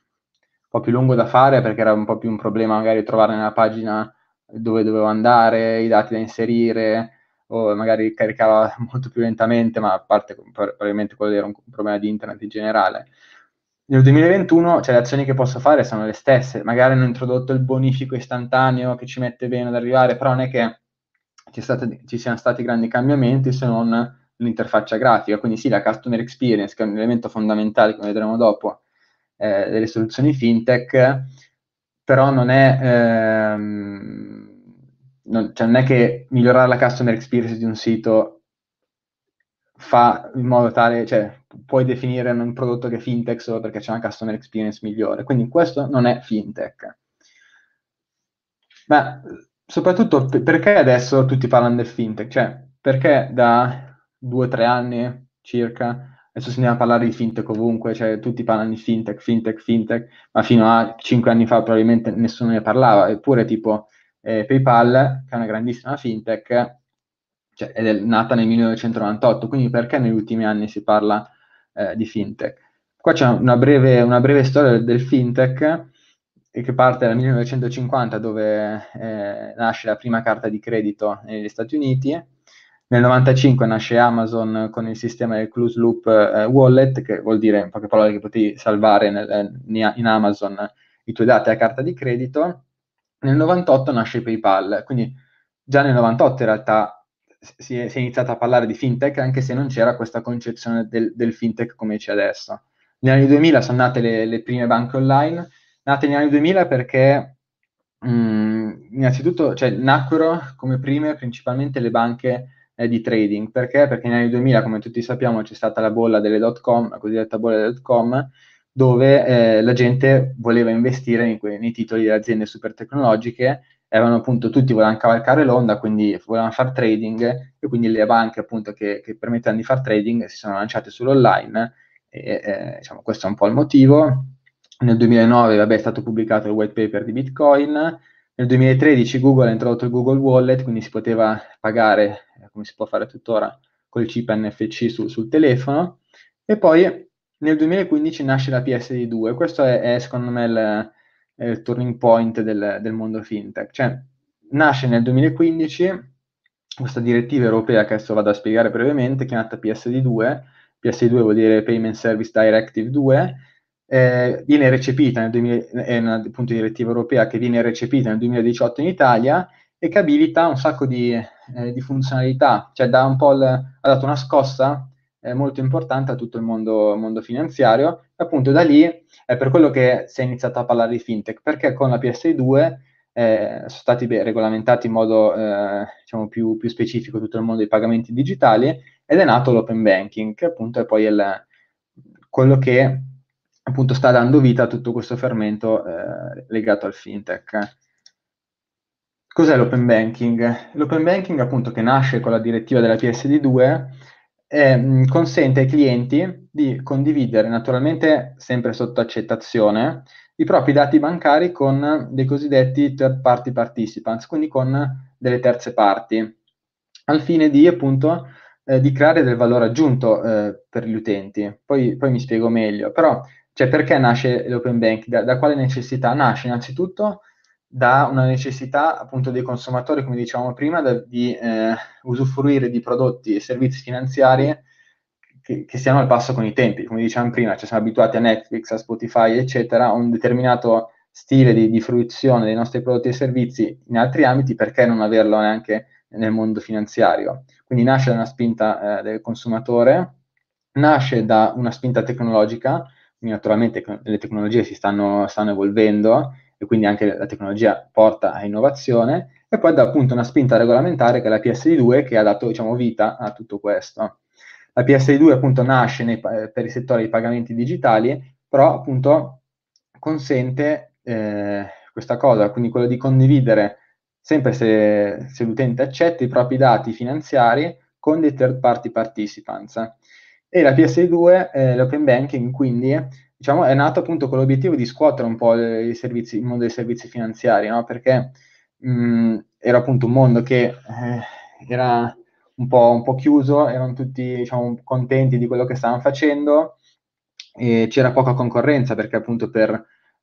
un po' più lungo da fare perché era un po' più un problema magari trovare nella pagina dove dovevo andare, i dati da inserire, o magari caricava molto più lentamente, ma a parte probabilmente quello era un problema di internet in generale. Nel 2021 cioè, le azioni che posso fare sono le stesse, magari hanno introdotto il bonifico istantaneo che ci mette bene ad arrivare, però non è che ci, state, ci siano stati grandi cambiamenti se non l'interfaccia grafica, quindi sì, la customer experience, che è un elemento fondamentale, come vedremo dopo, eh, delle soluzioni fintech, però non è, ehm, non, cioè non è che migliorare la customer experience di un sito fa in modo tale, cioè puoi definire un prodotto che è fintech solo perché c'è una customer experience migliore, quindi questo non è fintech. Ma soprattutto perché adesso tutti parlano del fintech? Cioè, perché da due o tre anni circa. Adesso si andiamo a parlare di fintech ovunque, cioè tutti parlano di fintech, fintech, fintech, ma fino a cinque anni fa probabilmente nessuno ne parlava, eppure tipo eh, PayPal, che è una grandissima fintech, cioè, è nata nel 1998, quindi perché negli ultimi anni si parla eh, di fintech? Qua c'è una breve, una breve storia del, del fintech eh, che parte dal 1950 dove eh, nasce la prima carta di credito negli Stati Uniti nel 95 nasce Amazon con il sistema del close loop eh, wallet, che vuol dire in poche parole che potevi salvare nel, eh, in Amazon eh, i tuoi dati a carta di credito. Nel 98 nasce PayPal, quindi già nel 98 in realtà si è, si è iniziato a parlare di fintech, anche se non c'era questa concezione del, del fintech come c'è adesso. Negli anni 2000 sono nate le, le prime banche online, nate negli anni 2000 perché mh, mm, innanzitutto cioè, nacquero come prime principalmente le banche eh, di trading. Perché? Perché negli anni 2000, come tutti sappiamo, c'è stata la bolla delle dot com, la cosiddetta bolla delle dot com, dove eh, la gente voleva investire in que- nei titoli delle aziende super tecnologiche, erano appunto tutti volevano cavalcare l'onda, quindi volevano fare trading e quindi le banche appunto che, che permettevano di fare trading si sono lanciate sull'online e eh, diciamo, questo è un po' il motivo. Nel 2009 vabbè, è stato pubblicato il white paper di Bitcoin, nel 2013 Google ha introdotto il Google Wallet, quindi si poteva pagare come si può fare tuttora col chip NFC su, sul telefono. E poi nel 2015 nasce la PSD2, questo è, è secondo me il, il turning point del, del, mondo fintech, cioè nasce nel 2015 questa direttiva europea che adesso vado a spiegare brevemente, chiamata PSD2, PSD2 vuol dire Payment Service Directive 2, eh, viene recepita nel 2000, è una appunto, direttiva europea che viene recepita nel 2018 in Italia e che abilita un sacco di eh, di funzionalità, cioè da un po' l- ha dato una scossa eh, molto importante a tutto il mondo, mondo finanziario. E appunto da lì è per quello che si è iniziato a parlare di fintech, perché con la PSI2 eh, sono stati beh, regolamentati in modo eh, diciamo più, più, specifico tutto il mondo dei pagamenti digitali ed è nato l'open banking, che appunto è poi il, quello che appunto sta dando vita a tutto questo fermento eh, legato al fintech. Cos'è l'open banking? L'open banking, appunto, che nasce con la direttiva della PSD2, eh, consente ai clienti di condividere, naturalmente sempre sotto accettazione, i propri dati bancari con dei cosiddetti third party participants, quindi con delle terze parti, al fine di, appunto, eh, di creare del valore aggiunto eh, per gli utenti. Poi, poi, mi spiego meglio, però, cioè, perché nasce l'open banking? Da, da quale necessità? Nasce innanzitutto da una necessità appunto dei consumatori, come dicevamo prima, da, di eh, usufruire di prodotti e servizi finanziari che, che, siano al passo con i tempi. Come dicevamo prima, ci cioè siamo abituati a Netflix, a Spotify, eccetera, a un determinato stile di, di fruizione dei nostri prodotti e servizi in altri ambiti, perché non averlo neanche nel mondo finanziario? Quindi nasce da una spinta eh, del consumatore, nasce da una spinta tecnologica, quindi naturalmente le tecnologie si stanno, stanno evolvendo e quindi anche la tecnologia porta a innovazione, e poi dà appunto una spinta regolamentare che è la PSD2 che ha dato diciamo, vita a tutto questo. La PSD2 appunto nasce nei, per il settore dei pagamenti digitali, però appunto consente eh, questa cosa, quindi quello di condividere, sempre se, se l'utente accetta, i propri dati finanziari con dei third party participants. E la PSD2, eh, l'open banking, quindi diciamo, è nato appunto con l'obiettivo di scuotere un po' il, servizi, il mondo dei servizi finanziari, no? perché mh, era appunto un mondo che eh, era un po', un po', chiuso, erano tutti diciamo, contenti di quello che stavano facendo e c'era poca concorrenza perché appunto per,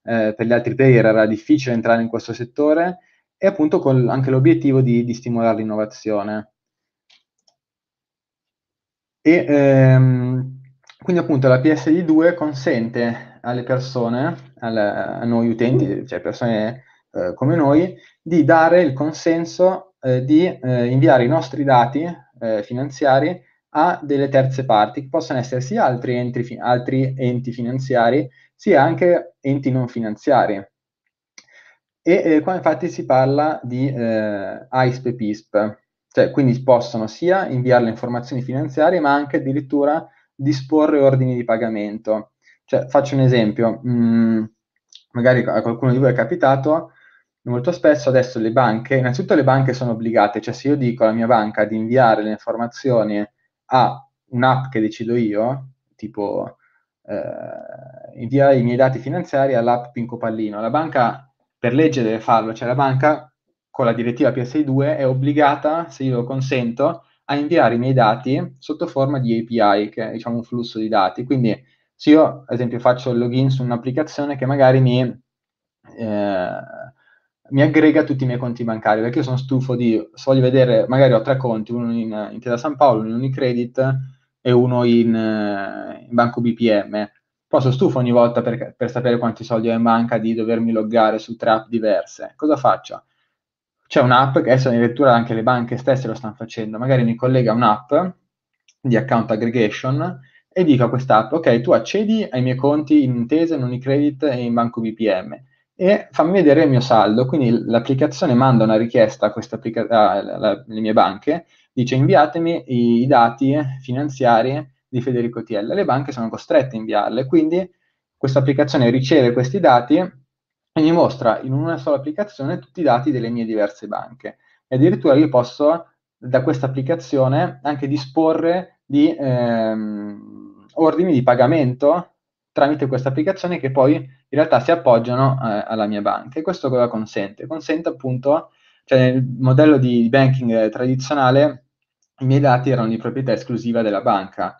eh, per gli altri player era difficile entrare in questo settore e appunto con anche l'obiettivo di, di stimolare l'innovazione. E ehm, quindi appunto la psd 2 consente alle persone, al, a noi utenti, cioè persone eh, come noi, di dare il consenso eh, di eh, inviare i nostri dati eh, finanziari a delle terze parti, che possono essere sia altri, entri, altri enti finanziari, sia anche enti non finanziari. E eh, qua infatti si parla di eh, ISP e PISP, cioè quindi possono sia inviare le informazioni finanziarie, ma anche addirittura disporre ordini di pagamento. Cioè, faccio un esempio, mh, mm, magari a qualcuno di voi è capitato, molto spesso adesso le banche, innanzitutto le banche sono obbligate, cioè se io dico alla mia banca di inviare le informazioni a un'app che decido io, tipo eh, invia i miei dati finanziari all'app Pinco Pallino, la banca per legge deve farlo, cioè la banca con la direttiva PSI2 è obbligata, se io lo consento, a inviare i miei dati sotto forma di API, che è diciamo, un flusso di dati. Quindi se io, ad esempio, faccio il login su un'applicazione che magari mi, eh, mi, aggrega tutti i miei conti bancari, perché io sono stufo di, se voglio vedere, magari ho tre conti, uno in, Teda San Paolo, uno in Unicredit e uno in, eh, in Banco BPM. Poi sono stufo ogni volta per, per sapere quanti soldi ho in banca di dovermi loggare su tre app diverse. Cosa faccio? c'è un'app che adesso addirittura anche le banche stesse lo stanno facendo, magari mi collega un'app di account aggregation e dico a quest'app, ok, tu accedi ai miei conti in Intesa, in Unicredit e in Banco BPM e fammi vedere il mio saldo. Quindi l'applicazione manda una richiesta alle mie banche, dice inviatemi i, i dati finanziari di Federico Tiella. Le banche sono costrette a inviarle, quindi questa applicazione riceve questi dati e mi mostra in una sola applicazione tutti i dati delle mie diverse banche. E addirittura io posso da questa applicazione anche disporre di ehm, ordini di pagamento tramite questa applicazione che poi in realtà si appoggiano eh, alla mia banca. E questo cosa consente? Consente appunto, cioè nel modello di banking eh, tradizionale i miei dati erano di proprietà esclusiva della banca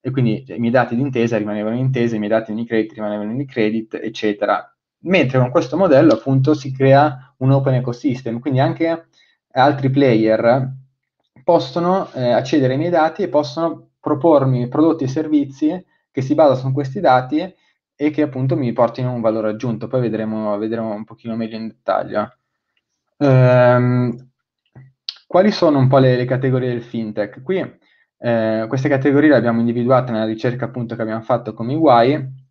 e quindi cioè, i miei dati d'intesa rimanevano in intesa, i miei dati di credit rimanevano in credit, eccetera mentre con questo modello appunto si crea un open ecosystem, quindi anche altri player possono eh, accedere ai miei dati e possono propormi prodotti e servizi che si basano su questi dati e che appunto mi portino un valore aggiunto. Poi vedremo, vedremo un pochino meglio in dettaglio. Ehm, quali sono un po' le, le categorie del fintech? Qui eh, queste categorie le abbiamo individuate nella ricerca appunto che abbiamo fatto come UI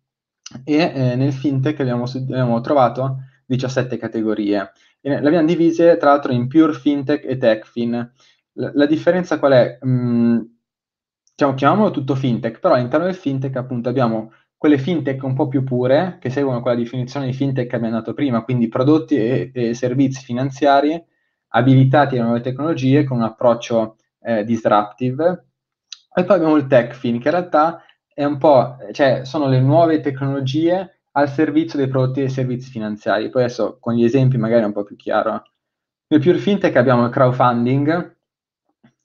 e eh, nel fintech abbiamo, abbiamo, trovato 17 categorie. E le abbiamo divise tra l'altro in pure fintech e techfin. La, la differenza qual è? Mm, diciamo, chiamiamolo tutto fintech, però all'interno del fintech appunto abbiamo quelle fintech un po' più pure, che seguono quella definizione di fintech che abbiamo dato prima, quindi prodotti e, e servizi finanziari abilitati alle nuove tecnologie con un approccio eh, disruptive. E poi abbiamo il techfin, che in realtà è un po', cioè, sono le nuove tecnologie al servizio dei prodotti e servizi finanziari. Poi adesso con gli esempi magari è un po' più chiaro. Nel pure fintech abbiamo il crowdfunding,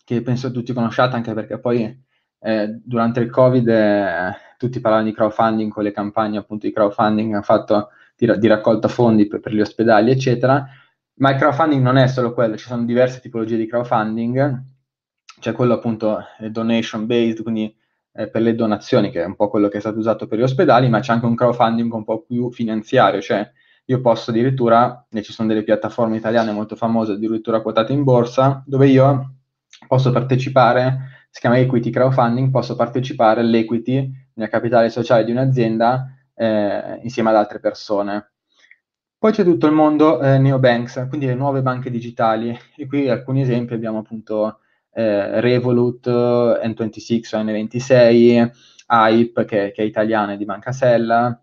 che penso tutti conosciate anche perché poi eh, durante il Covid eh, tutti parlavano di crowdfunding con le campagne appunto di crowdfunding hanno fatto di, di raccolta fondi per, per, gli ospedali, eccetera. Ma il crowdfunding non è solo quello, ci sono diverse tipologie di crowdfunding, c'è cioè quello appunto donation based, quindi eh, per le donazioni, che è un po' quello che è stato usato per gli ospedali, ma c'è anche un crowdfunding un po' più finanziario, cioè io posso addirittura, e ci sono delle piattaforme italiane molto famose, addirittura quotate in borsa, dove io posso partecipare, si chiama equity crowdfunding, posso partecipare all'equity nel capitale sociale di un'azienda eh, insieme ad altre persone. Poi c'è tutto il mondo eh, neobanks, quindi le nuove banche digitali, e qui alcuni esempi abbiamo appunto eh, Revolut, N26 o N26, Hype che, che, è italiana e di Banca Sella,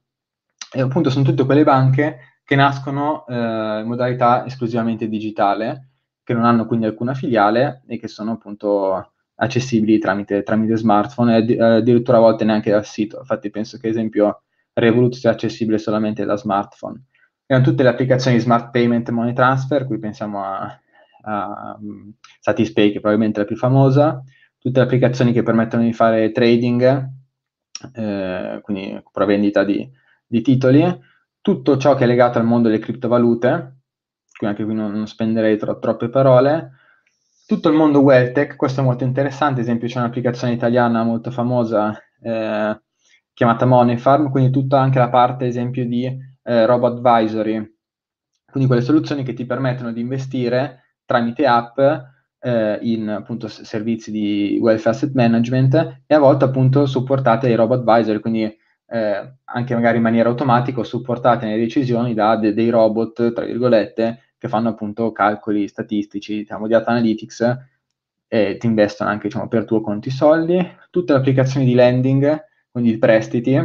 e appunto sono tutte quelle banche che nascono eh, in modalità esclusivamente digitale, che non hanno quindi alcuna filiale e che sono appunto accessibili tramite, tramite smartphone e eh, addirittura a volte neanche dal sito. Infatti penso che ad esempio Revolut sia accessibile solamente da smartphone. E hanno tutte le applicazioni Smart Payment e Money Transfer, qui pensiamo a uh, ehm, Satispay, che è probabilmente la più famosa, tutte le applicazioni che permettono di fare trading, eh, quindi provendita di, di, titoli, tutto ciò che è legato al mondo delle criptovalute, quindi anche qui non, non spenderei tro- troppe parole, tutto il mondo well tech, questo è molto interessante, ad esempio c'è un'applicazione italiana molto famosa eh, chiamata Monefarm, quindi tutta anche la parte, ad esempio, di eh, robo advisory, quindi quelle soluzioni che ti permettono di investire tramite app eh, in appunto servizi di welfare asset management e a volte appunto supportate dai robot advisor, quindi eh, anche magari in maniera automatica, supportate nelle decisioni da de- dei robot, tra virgolette, che fanno appunto calcoli statistici, diciamo, di data analytics e ti investono anche diciamo, per tuo conto i soldi. Tutte le applicazioni di lending, quindi prestiti,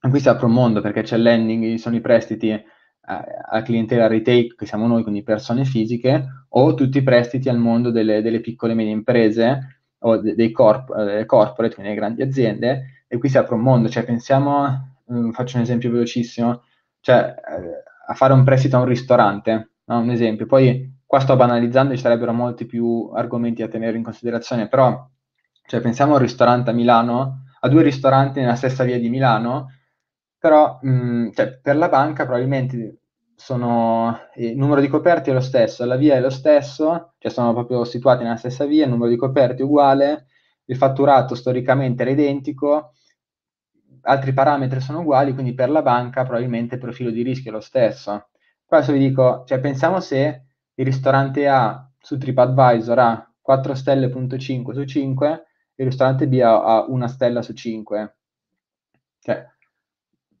qui si apre un mondo perché c'è il lending, sono i prestiti alla clientela retail che siamo noi, quindi persone fisiche, o tutti i prestiti al mondo delle, delle piccole e medie imprese o dei corp, eh, corporate, quindi le grandi aziende, e qui si apre un mondo, cioè pensiamo, mm, faccio un esempio velocissimo, cioè eh, a fare un prestito a un ristorante, no? un esempio, poi qua sto banalizzando, ci sarebbero molti più argomenti da tenere in considerazione, però cioè, pensiamo a un ristorante a Milano, a due ristoranti nella stessa via di Milano, però mh, mm, cioè, per la banca probabilmente sono, eh, il numero di coperti è lo stesso, la via è lo stesso, cioè sono proprio situati nella stessa via, il numero di coperti è uguale, il fatturato storicamente era identico, altri parametri sono uguali, quindi per la banca probabilmente il profilo di rischio è lo stesso. Poi adesso vi dico, cioè pensiamo se il ristorante A su TripAdvisor ha 4 stelle.5 su 5, il ristorante B ha, ha una stella su 5. Cioè,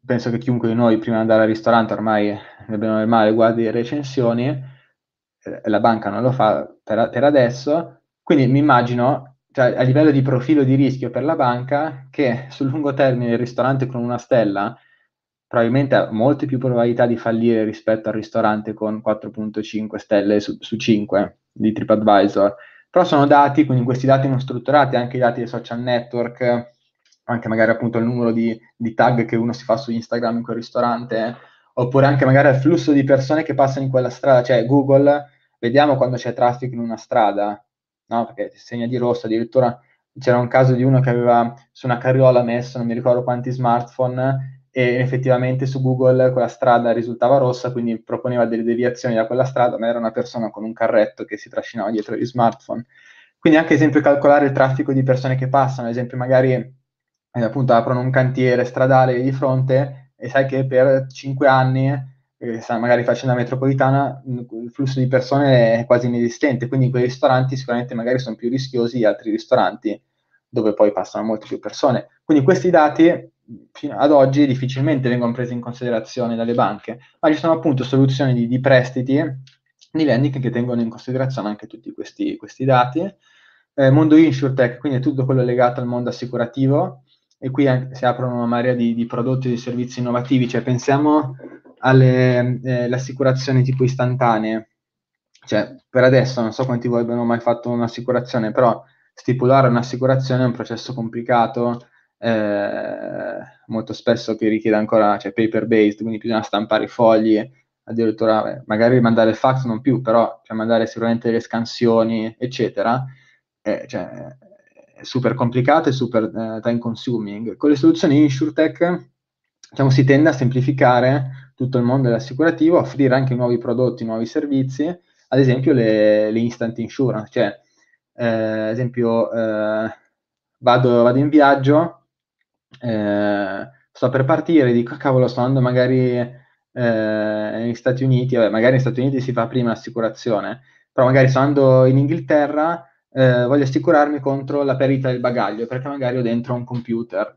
penso che chiunque di noi prima di andare al ristorante ormai ne bene o nel male guardi le recensioni, eh, la banca non lo fa per, per adesso, quindi mi immagino cioè, a livello di profilo di rischio per la banca che sul lungo termine il ristorante con una stella probabilmente ha molte più probabilità di fallire rispetto al ristorante con 4.5 stelle su, su 5 di TripAdvisor. Però sono dati, quindi questi dati non strutturati, anche i dati dei social network, anche magari appunto il numero di, di, tag che uno si fa su Instagram in quel ristorante, oppure anche magari il flusso di persone che passano in quella strada, cioè Google, vediamo quando c'è traffico in una strada, no? Perché segna di rosso, addirittura c'era un caso di uno che aveva su una carriola messo non mi ricordo quanti smartphone e effettivamente su Google quella strada risultava rossa, quindi proponeva delle deviazioni da quella strada, ma era una persona con un carretto che si trascinava dietro gli smartphone. Quindi anche esempio calcolare il traffico di persone che passano, ad esempio magari eh, appunto aprono un cantiere stradale di fronte e sai che per cinque anni eh, magari facendo la metropolitana mm, il flusso di persone è quasi inesistente, quindi quei ristoranti sicuramente magari sono più rischiosi di altri ristoranti dove poi passano molte più persone. Quindi questi dati fino ad oggi difficilmente vengono presi in considerazione dalle banche, ma ci sono appunto soluzioni di, di prestiti, di lending che tengono in considerazione anche tutti questi, questi dati. Eh, mondo InsurTech, quindi è tutto quello legato al mondo assicurativo, e qui anche, si aprono una marea di, di prodotti e di servizi innovativi, cioè pensiamo alle eh, assicurazioni tipo istantanee, cioè per adesso non so quanti voi abbiano mai fatto un'assicurazione, però stipulare un'assicurazione è un processo complicato, eh, molto spesso che richiede ancora, cioè paper based, quindi bisogna stampare i fogli, addirittura eh, magari mandare fax non più, però cioè, mandare sicuramente le scansioni, eccetera. Eh, cioè, super complicate e super eh, time consuming. Con le soluzioni InsurTech diciamo, si tende a semplificare tutto il mondo dell'assicurativo, offrire anche nuovi prodotti, nuovi servizi, ad esempio le, le instant insurance, cioè eh, ad esempio eh, vado, vado, in viaggio, eh, sto per partire, dico cavolo sto andando magari eh, negli Stati Uniti, vabbè, magari negli Stati Uniti si fa prima l'assicurazione, però magari sto andando in Inghilterra, eh, voglio assicurarmi contro la perita del bagaglio perché magari ho dentro un computer.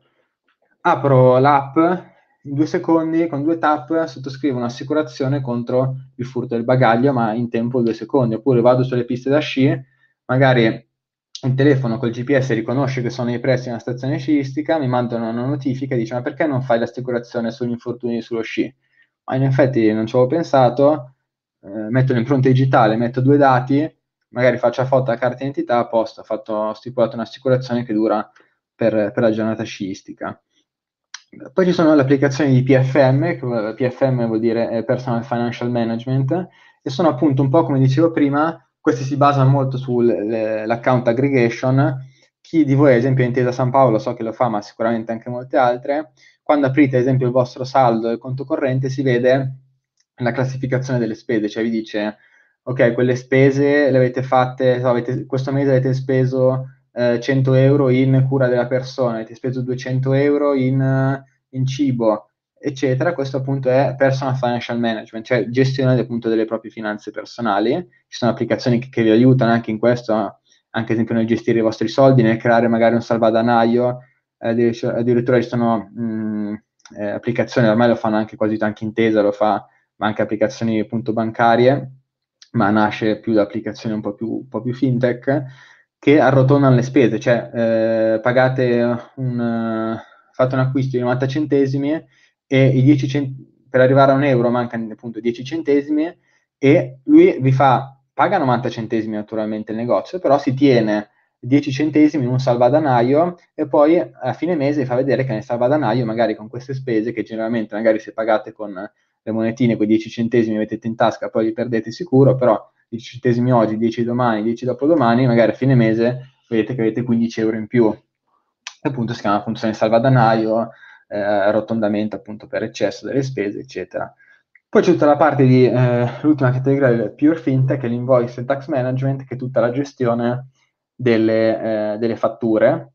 Apro l'app, in due secondi, con due tap, sottoscrivo un'assicurazione contro il furto del bagaglio, ma in tempo due secondi. Oppure vado sulle piste da sci, magari il telefono col GPS riconosce che sono nei pressi di una stazione sciistica, mi mandano una notifica e dice ma perché non fai l'assicurazione sugli infortuni sullo sci? Ma in effetti non ci avevo pensato, eh, metto l'impronta digitale, metto due dati, magari faccia foto a carta d'identità, a posto, ho, fatto, ho stipulato un'assicurazione che dura per, per, la giornata sciistica. Poi ci sono le applicazioni di PFM, PFM vuol dire eh, Personal Financial Management, e sono appunto un po' come dicevo prima, questi si basano molto sull'account aggregation. Chi di voi, ad esempio, è Intesa San Paolo, so che lo fa, ma sicuramente anche molte altre, quando aprite, ad esempio, il vostro saldo e il conto corrente, si vede la classificazione delle spese, cioè vi dice ok, quelle spese le avete fatte, so, avete, questo mese avete speso eh, 100 euro in cura della persona, avete speso 200 euro in, in cibo, eccetera. Questo appunto è personal financial management, cioè gestione appunto delle proprie finanze personali. Ci sono applicazioni che, che vi aiutano anche in questo, anche ad esempio nel gestire i vostri soldi, nel creare magari un salvadanaio, eh, addirittura ci sono mh, mm, eh, applicazioni, ormai lo fanno anche quasi anche Intesa, lo fa, ma anche applicazioni appunto bancarie ma nasce più da applicazioni un po' più, un po più fintech, che arrotondano le spese, cioè eh, pagate un, fate un acquisto di 90 centesimi e cent- per arrivare a un euro mancano appunto 10 centesimi e lui vi fa, paga 90 centesimi naturalmente il negozio, però si tiene 10 centesimi in un salvadanaio e poi a fine mese fa vedere che nel salvadanaio magari con queste spese che generalmente magari se pagate con le monetine, quei 10 centesimi mettete in tasca, poi li perdete sicuro, però 10 centesimi oggi, 10 domani, 10 dopodomani, magari a fine mese vedete che avete 15 euro in più. E Appunto si chiama funzione salvadanaio, eh, arrotondamento appunto per eccesso delle spese, eccetera. Poi c'è tutta la parte di eh, l'ultima categoria del Pure FinTech, che è l'invoice e il tax management, che è tutta la gestione delle, eh, delle fatture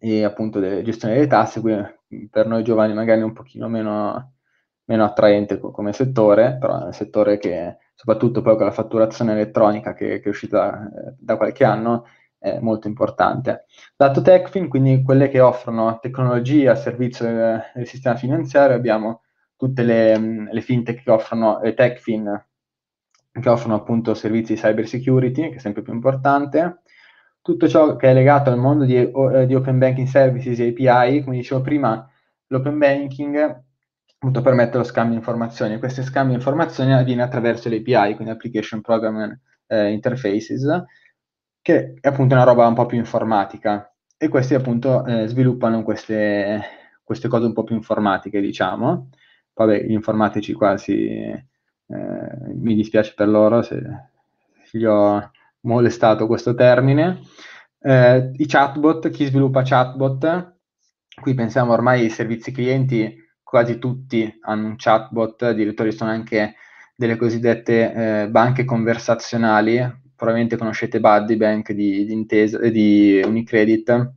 e appunto della gestione delle tasse, qui per noi giovani magari un pochino meno meno attraente co- come settore, però è un settore che soprattutto poi con la fatturazione elettronica che, che è uscita eh, da qualche anno è molto importante. Lato TechFin, quindi quelle che offrono tecnologia servizio del, eh, del, sistema finanziario, abbiamo tutte le, le fintech che offrono, le TechFin che offrono appunto servizi di cyber security, che è sempre più importante, tutto ciò che è legato al mondo di, eh, di open banking services e API, come dicevo prima, l'open banking appunto permette lo scambio di informazioni. Questo scambio di informazioni avviene attraverso l'API, quindi Application Programming eh, Interfaces, che è appunto una roba un po' più informatica. E questi appunto eh, sviluppano queste, queste, cose un po' più informatiche, diciamo. Vabbè, gli informatici quasi, eh, mi dispiace per loro se gli ho molestato questo termine. Eh, I chatbot, chi sviluppa chatbot, qui pensiamo ormai ai servizi clienti quasi tutti hanno un chatbot, addirittura ci sono anche delle cosiddette eh, banche conversazionali, probabilmente conoscete Buddy Bank di, di, Intesa, di Unicredit,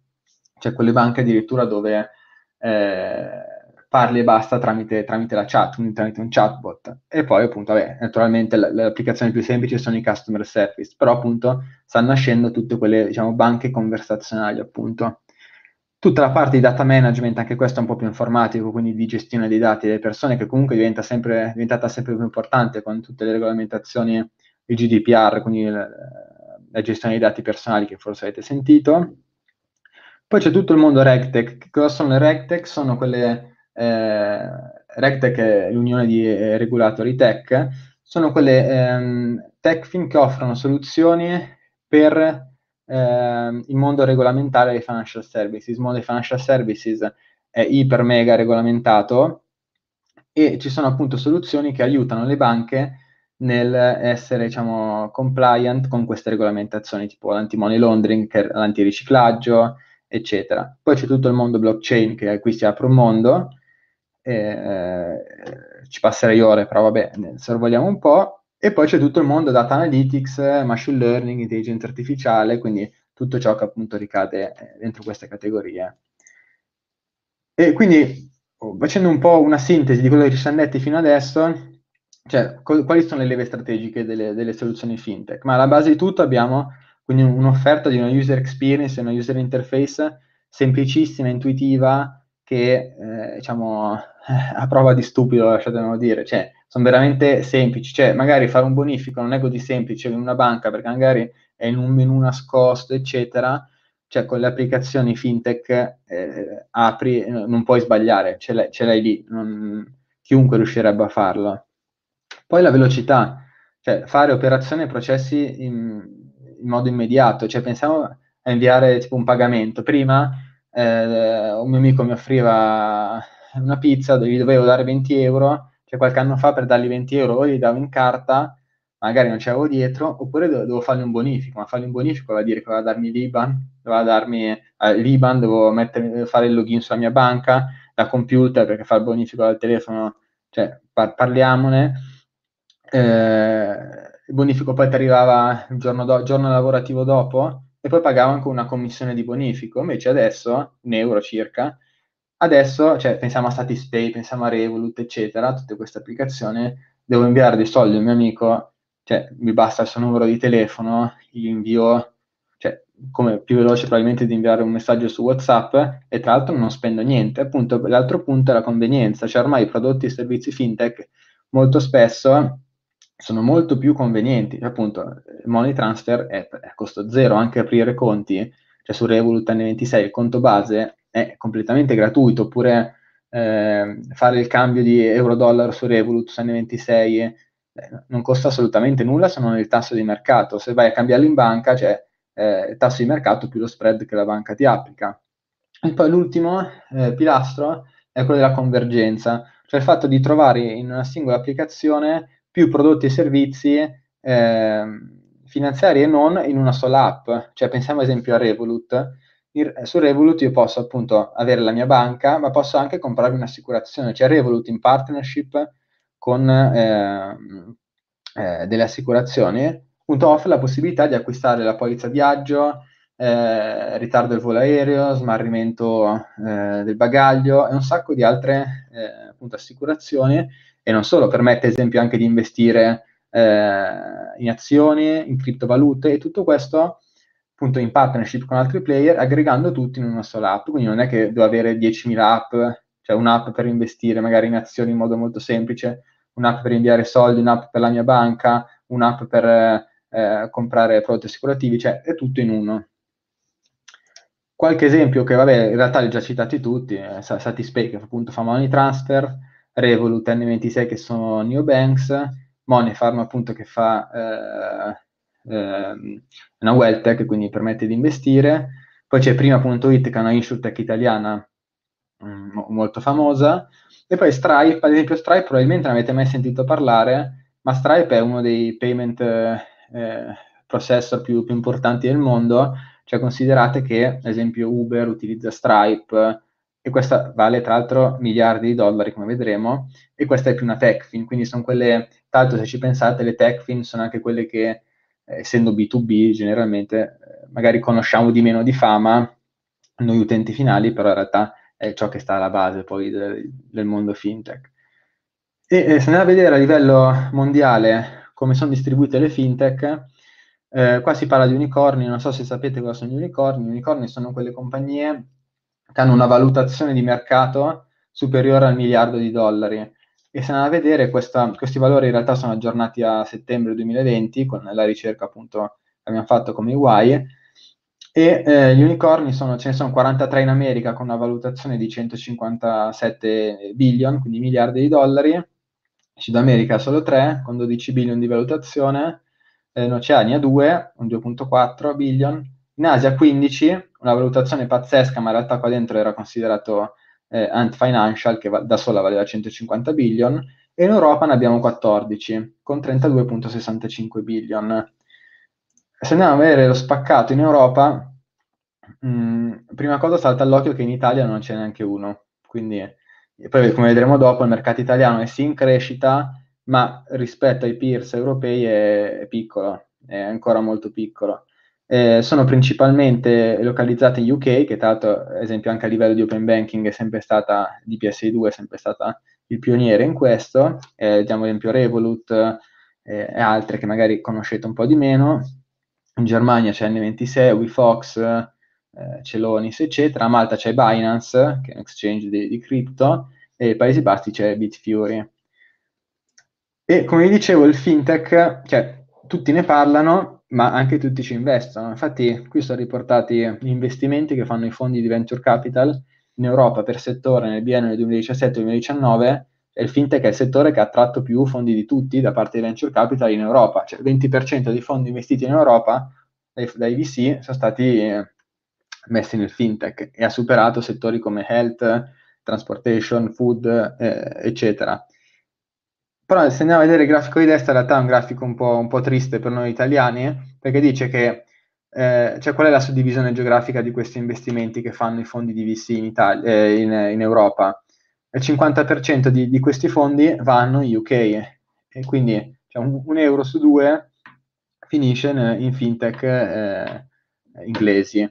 cioè quelle banche addirittura dove eh, parli e basta tramite, tramite, la chat, quindi tramite un chatbot. E poi appunto, vabbè, naturalmente l- le applicazioni più semplici sono i customer service, però appunto stanno nascendo tutte quelle diciamo, banche conversazionali appunto Tutta la parte di data management, anche questo è un po' più informatico, quindi di gestione dei dati delle persone, che comunque diventa sempre, è diventata sempre più importante con tutte le regolamentazioni di GDPR, quindi la, eh, la gestione dei dati personali che forse avete sentito. Poi c'è tutto il mondo RegTech. Che cosa sono le RegTech? Sono quelle, eh, RegTech è l'unione di eh, regulatori tech, sono quelle ehm, tech fin che offrono soluzioni per eh, il mondo regolamentare dei financial services. Il mondo dei financial services è iper mega regolamentato e ci sono appunto soluzioni che aiutano le banche nel essere diciamo, compliant con queste regolamentazioni, tipo l'anti-money laundering, l'antiriciclaggio, eccetera. Poi c'è tutto il mondo blockchain, che qui si apre un mondo, eh, ci passerei ore, però vabbè, sorvoliamo un po'. E poi c'è tutto il mondo data analytics, machine learning, intelligenza artificiale, quindi tutto ciò che appunto ricade eh, dentro queste categorie. E quindi oh, facendo un po' una sintesi di quello che ci siamo detti fino adesso, cioè, co- quali sono le leve strategiche delle, delle, soluzioni fintech? Ma alla base di tutto abbiamo quindi un'offerta di una user experience, una user interface semplicissima, intuitiva, che eh, diciamo a prova di stupido, lasciatemelo dire, cioè sono veramente semplici, cioè magari fare un bonifico non è così semplice in una banca perché magari è in un menu nascosto, eccetera, cioè con le applicazioni fintech eh, apri, non puoi sbagliare, ce l'hai, ce l'hai lì, non, chiunque riuscirebbe a farlo. Poi la velocità, cioè fare operazioni e processi in, in modo immediato, cioè pensiamo a inviare tipo un pagamento, prima eh, un mio amico mi offriva una pizza, gli dovevo dare 20 euro, cioè qualche anno fa per dargli 20 euro o gli davo in carta, magari non c'avevo dietro, oppure do- dovevo fargli un bonifico, ma fargli un bonifico vuol dire che doveva darmi l'IBAN, doveva darmi eh, l'IBAN, dovevo mettere, fare il login sulla mia banca, da computer perché fa il bonifico dal telefono, cioè par- parliamone. Eh, il bonifico poi ti arrivava il giorno, do- giorno lavorativo dopo e poi pagavo anche una commissione di bonifico, invece adesso, un euro circa, Adesso, cioè, pensiamo a Statispay, pensiamo a Revolut, eccetera, tutte queste applicazioni, devo inviare dei soldi al mio amico, cioè, mi basta il suo numero di telefono, gli invio, cioè, come più veloce probabilmente di inviare un messaggio su WhatsApp e tra l'altro non spendo niente. Appunto, l'altro punto è la convenienza, cioè ormai i prodotti e i servizi fintech molto spesso sono molto più convenienti, cioè, appunto, Money Transfer è a costo zero, anche aprire conti, cioè su Revolut N26 il conto base è completamente gratuito, oppure eh, fare il cambio di euro-dollaro su Revolut, su N26, eh, non costa assolutamente nulla se non il tasso di mercato. Se vai a cambiarlo in banca, c'è cioè, eh, il tasso di mercato più lo spread che la banca ti applica. E poi l'ultimo eh, pilastro è quello della convergenza, cioè il fatto di trovare in una singola applicazione più prodotti e servizi ehm, finanziari e non in una sola app. Cioè pensiamo ad esempio a Revolut, il, eh, su Revolut io posso appunto avere la mia banca, ma posso anche comprarmi un'assicurazione, cioè Revolut in partnership con eh, eh, delle assicurazioni, appunto offre la possibilità di acquistare la polizza viaggio, eh, ritardo del volo aereo, smarrimento eh, del bagaglio e un sacco di altre eh, appunto, assicurazioni e non solo, permette ad esempio anche di investire in azioni, in criptovalute e tutto questo appunto in partnership con altri player, aggregando tutti in una sola app. Quindi non è che devo avere 10.000 app, cioè un'app per investire magari in azioni in modo molto semplice, un'app per inviare soldi, un'app per la mia banca, un'app per eh, comprare prodotti assicurativi, cioè è tutto in uno. Qualche esempio che, vabbè, in realtà li ho già citati tutti, eh, Satispay che appunto fa money transfer, Revolut N26 che sono New Banks, Money Farm appunto che fa eh, eh, una well tech, quindi permette di investire. Poi c'è prima.it che è una insurtech italiana mh, mm, molto famosa. E poi Stripe, ad esempio Stripe probabilmente non avete mai sentito parlare, ma Stripe è uno dei payment eh, processor più, più, importanti del mondo. Cioè considerate che, ad esempio, Uber utilizza Stripe, e questa vale tra l'altro miliardi di dollari come vedremo e questa è più una techfin quindi sono quelle tanto se ci pensate le techfin sono anche quelle che essendo B2B generalmente eh, magari conosciamo di meno di fama noi utenti finali, però in realtà è ciò che sta alla base poi del, del mondo fintech. E eh, se andiamo a vedere a livello mondiale come sono distribuite le fintech, eh, qua si parla di unicorni, non so se sapete cosa sono gli unicorni, gli unicorni sono quelle compagnie che hanno una valutazione di mercato superiore al miliardo di dollari, e se andate a vedere, questa, questi valori in realtà sono aggiornati a settembre 2020 con la ricerca appunto che abbiamo fatto come UI. E eh, gli unicorni sono, ce ne sono 43 in America con una valutazione di 157 billion, quindi miliardi di dollari. Sud America solo 3 con 12 billion di valutazione, eh, in Oceania 2, un 2.4 billion, in Asia 15, una valutazione pazzesca, ma in realtà qua dentro era considerato eh, Ant Financial che va, da sola valeva 150 billion e in Europa ne abbiamo 14 con 32.65 billion. Se andiamo a vedere lo spaccato in Europa, mh, mm, prima cosa salta all'occhio che in Italia non ce n'è neanche uno, quindi poi come vedremo dopo il mercato italiano è sì in crescita, ma rispetto ai peers europei è, è piccolo, è ancora molto piccolo eh, sono principalmente localizzate in UK, che tra l'altro, ad esempio, anche a livello di open banking è sempre stata, di PSI2 è sempre stata il pioniere in questo, eh, vediamo ad esempio Revolut eh, e altre che magari conoscete un po' di meno, in Germania c'è N26, WeFox, eh, Celonis, eccetera, a Malta c'è Binance, che è un exchange di, di cripto, e nei Paesi Bassi c'è Bitfury. E come vi dicevo, il fintech, cioè tutti ne parlano, ma anche tutti ci investono. Infatti qui sono riportati gli investimenti che fanno i fondi di venture capital in Europa per settore nel biennio 2017-2019 il fintech è il settore che ha attratto più fondi di tutti da parte di venture capital in Europa, cioè il 20% dei fondi investiti in Europa dai, dai VC sono stati eh, messi nel fintech e ha superato settori come health, transportation, food, eh, eccetera. Però se andiamo a vedere il grafico di destra, in realtà è un grafico un po', un po triste per noi italiani, eh, perché dice che eh, cioè qual è la suddivisione geografica di questi investimenti che fanno i fondi di VC in, Italia, eh, in, in Europa. Il 50% di, di, questi fondi vanno in UK eh, e quindi cioè, un, un, euro su due finisce in, in fintech eh, inglesi.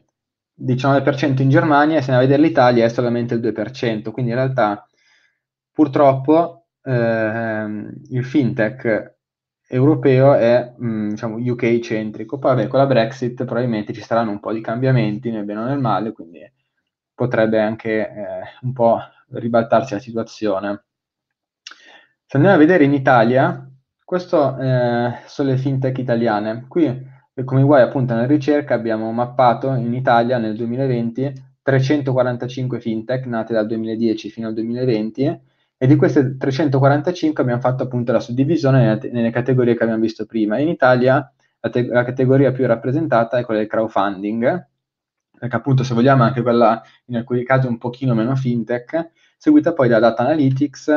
19% in Germania, e se andiamo a vedere l'Italia è solamente il 2%, quindi in realtà purtroppo eh, il fintech europeo è mh, mm, diciamo, UK centrico. Poi vabbè, con la Brexit probabilmente ci saranno un po' di cambiamenti nel bene o nel male, quindi potrebbe anche eh, un po' ribaltarsi la situazione. Se andiamo a vedere in Italia, queste eh, sono le fintech italiane. Qui, come guai appunto nella ricerca, abbiamo mappato in Italia nel 2020 345 fintech nate dal 2010 fino al 2020 e di queste 345 abbiamo fatto appunto la suddivisione nelle, nelle categorie che abbiamo visto prima. In Italia la, te- la categoria più rappresentata è quella del crowdfunding, perché appunto se vogliamo anche quella in alcuni casi un pochino meno fintech, seguita poi da data analytics,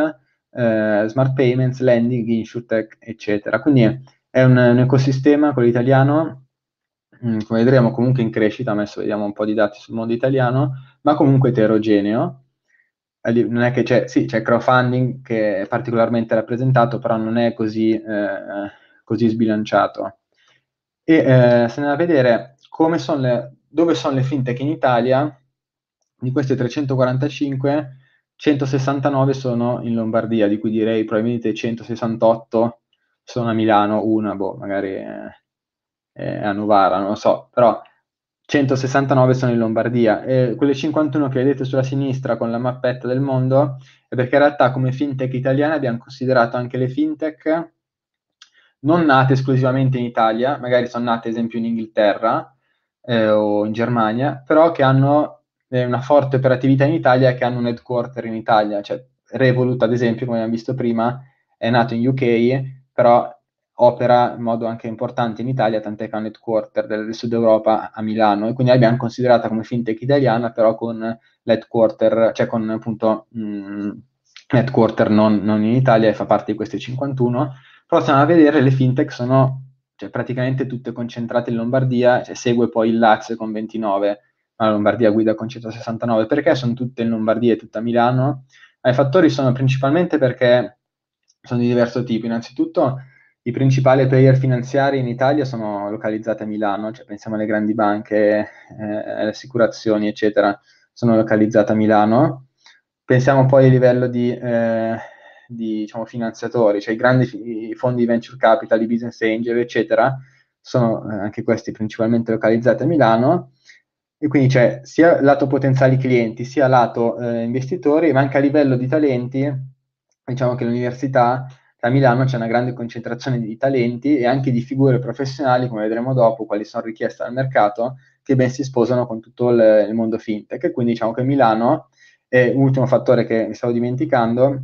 eh, smart payments, lending, insurtech, eccetera. Quindi è un, un ecosistema, quello italiano, mm, come vedremo comunque in crescita, adesso vediamo un po' di dati sul mondo italiano, ma comunque eterogeneo non è che c'è, sì, c'è crowdfunding che è particolarmente rappresentato, però non è così, eh, così sbilanciato. E eh, se andiamo a vedere son le, dove sono le fintech in Italia, di queste 345, 169 sono in Lombardia, di cui direi probabilmente 168 sono a Milano, una, boh, magari eh, a Novara, non lo so, però 169 sono in Lombardia. E quelle 51 che vedete sulla sinistra con la mappetta del mondo è perché in realtà come fintech italiana abbiamo considerato anche le fintech non nate esclusivamente in Italia, magari sono nate ad esempio in Inghilterra eh, o in Germania, però che hanno eh, una forte operatività in Italia e che hanno un headquarter in Italia. Cioè Revolut ad esempio, come abbiamo visto prima, è nato in UK, però opera in modo anche importante in Italia, tant'è che ha un headquarter del Sud Europa a Milano e quindi l'abbiamo considerata come fintech italiana, però con l'headquarter, cioè con appunto mh, mm, headquarter non, non, in Italia e fa parte di queste 51. Però stiamo a vedere, le fintech sono cioè, praticamente tutte concentrate in Lombardia, cioè, segue poi il Lazio con 29, ma la Lombardia guida con 169. Perché sono tutte in Lombardia e tutta a Milano? I fattori sono principalmente perché sono di diverso tipo. Innanzitutto i principali player finanziari in Italia sono localizzati a Milano, cioè pensiamo alle grandi banche, eh, alle assicurazioni, eccetera, sono localizzate a Milano. Pensiamo poi a livello di, eh, di diciamo, finanziatori, cioè i grandi i fondi di venture capital, i business angel, eccetera, sono eh, anche questi principalmente localizzati a Milano. E quindi c'è sia lato potenziali clienti, sia lato eh, investitori, ma anche a livello di talenti, diciamo che l'università che a Milano c'è una grande concentrazione di talenti e anche di figure professionali, come vedremo dopo, quali sono richieste dal mercato, che ben si sposano con tutto il, il mondo fintech. E quindi diciamo che Milano, è ultimo fattore che mi stavo dimenticando,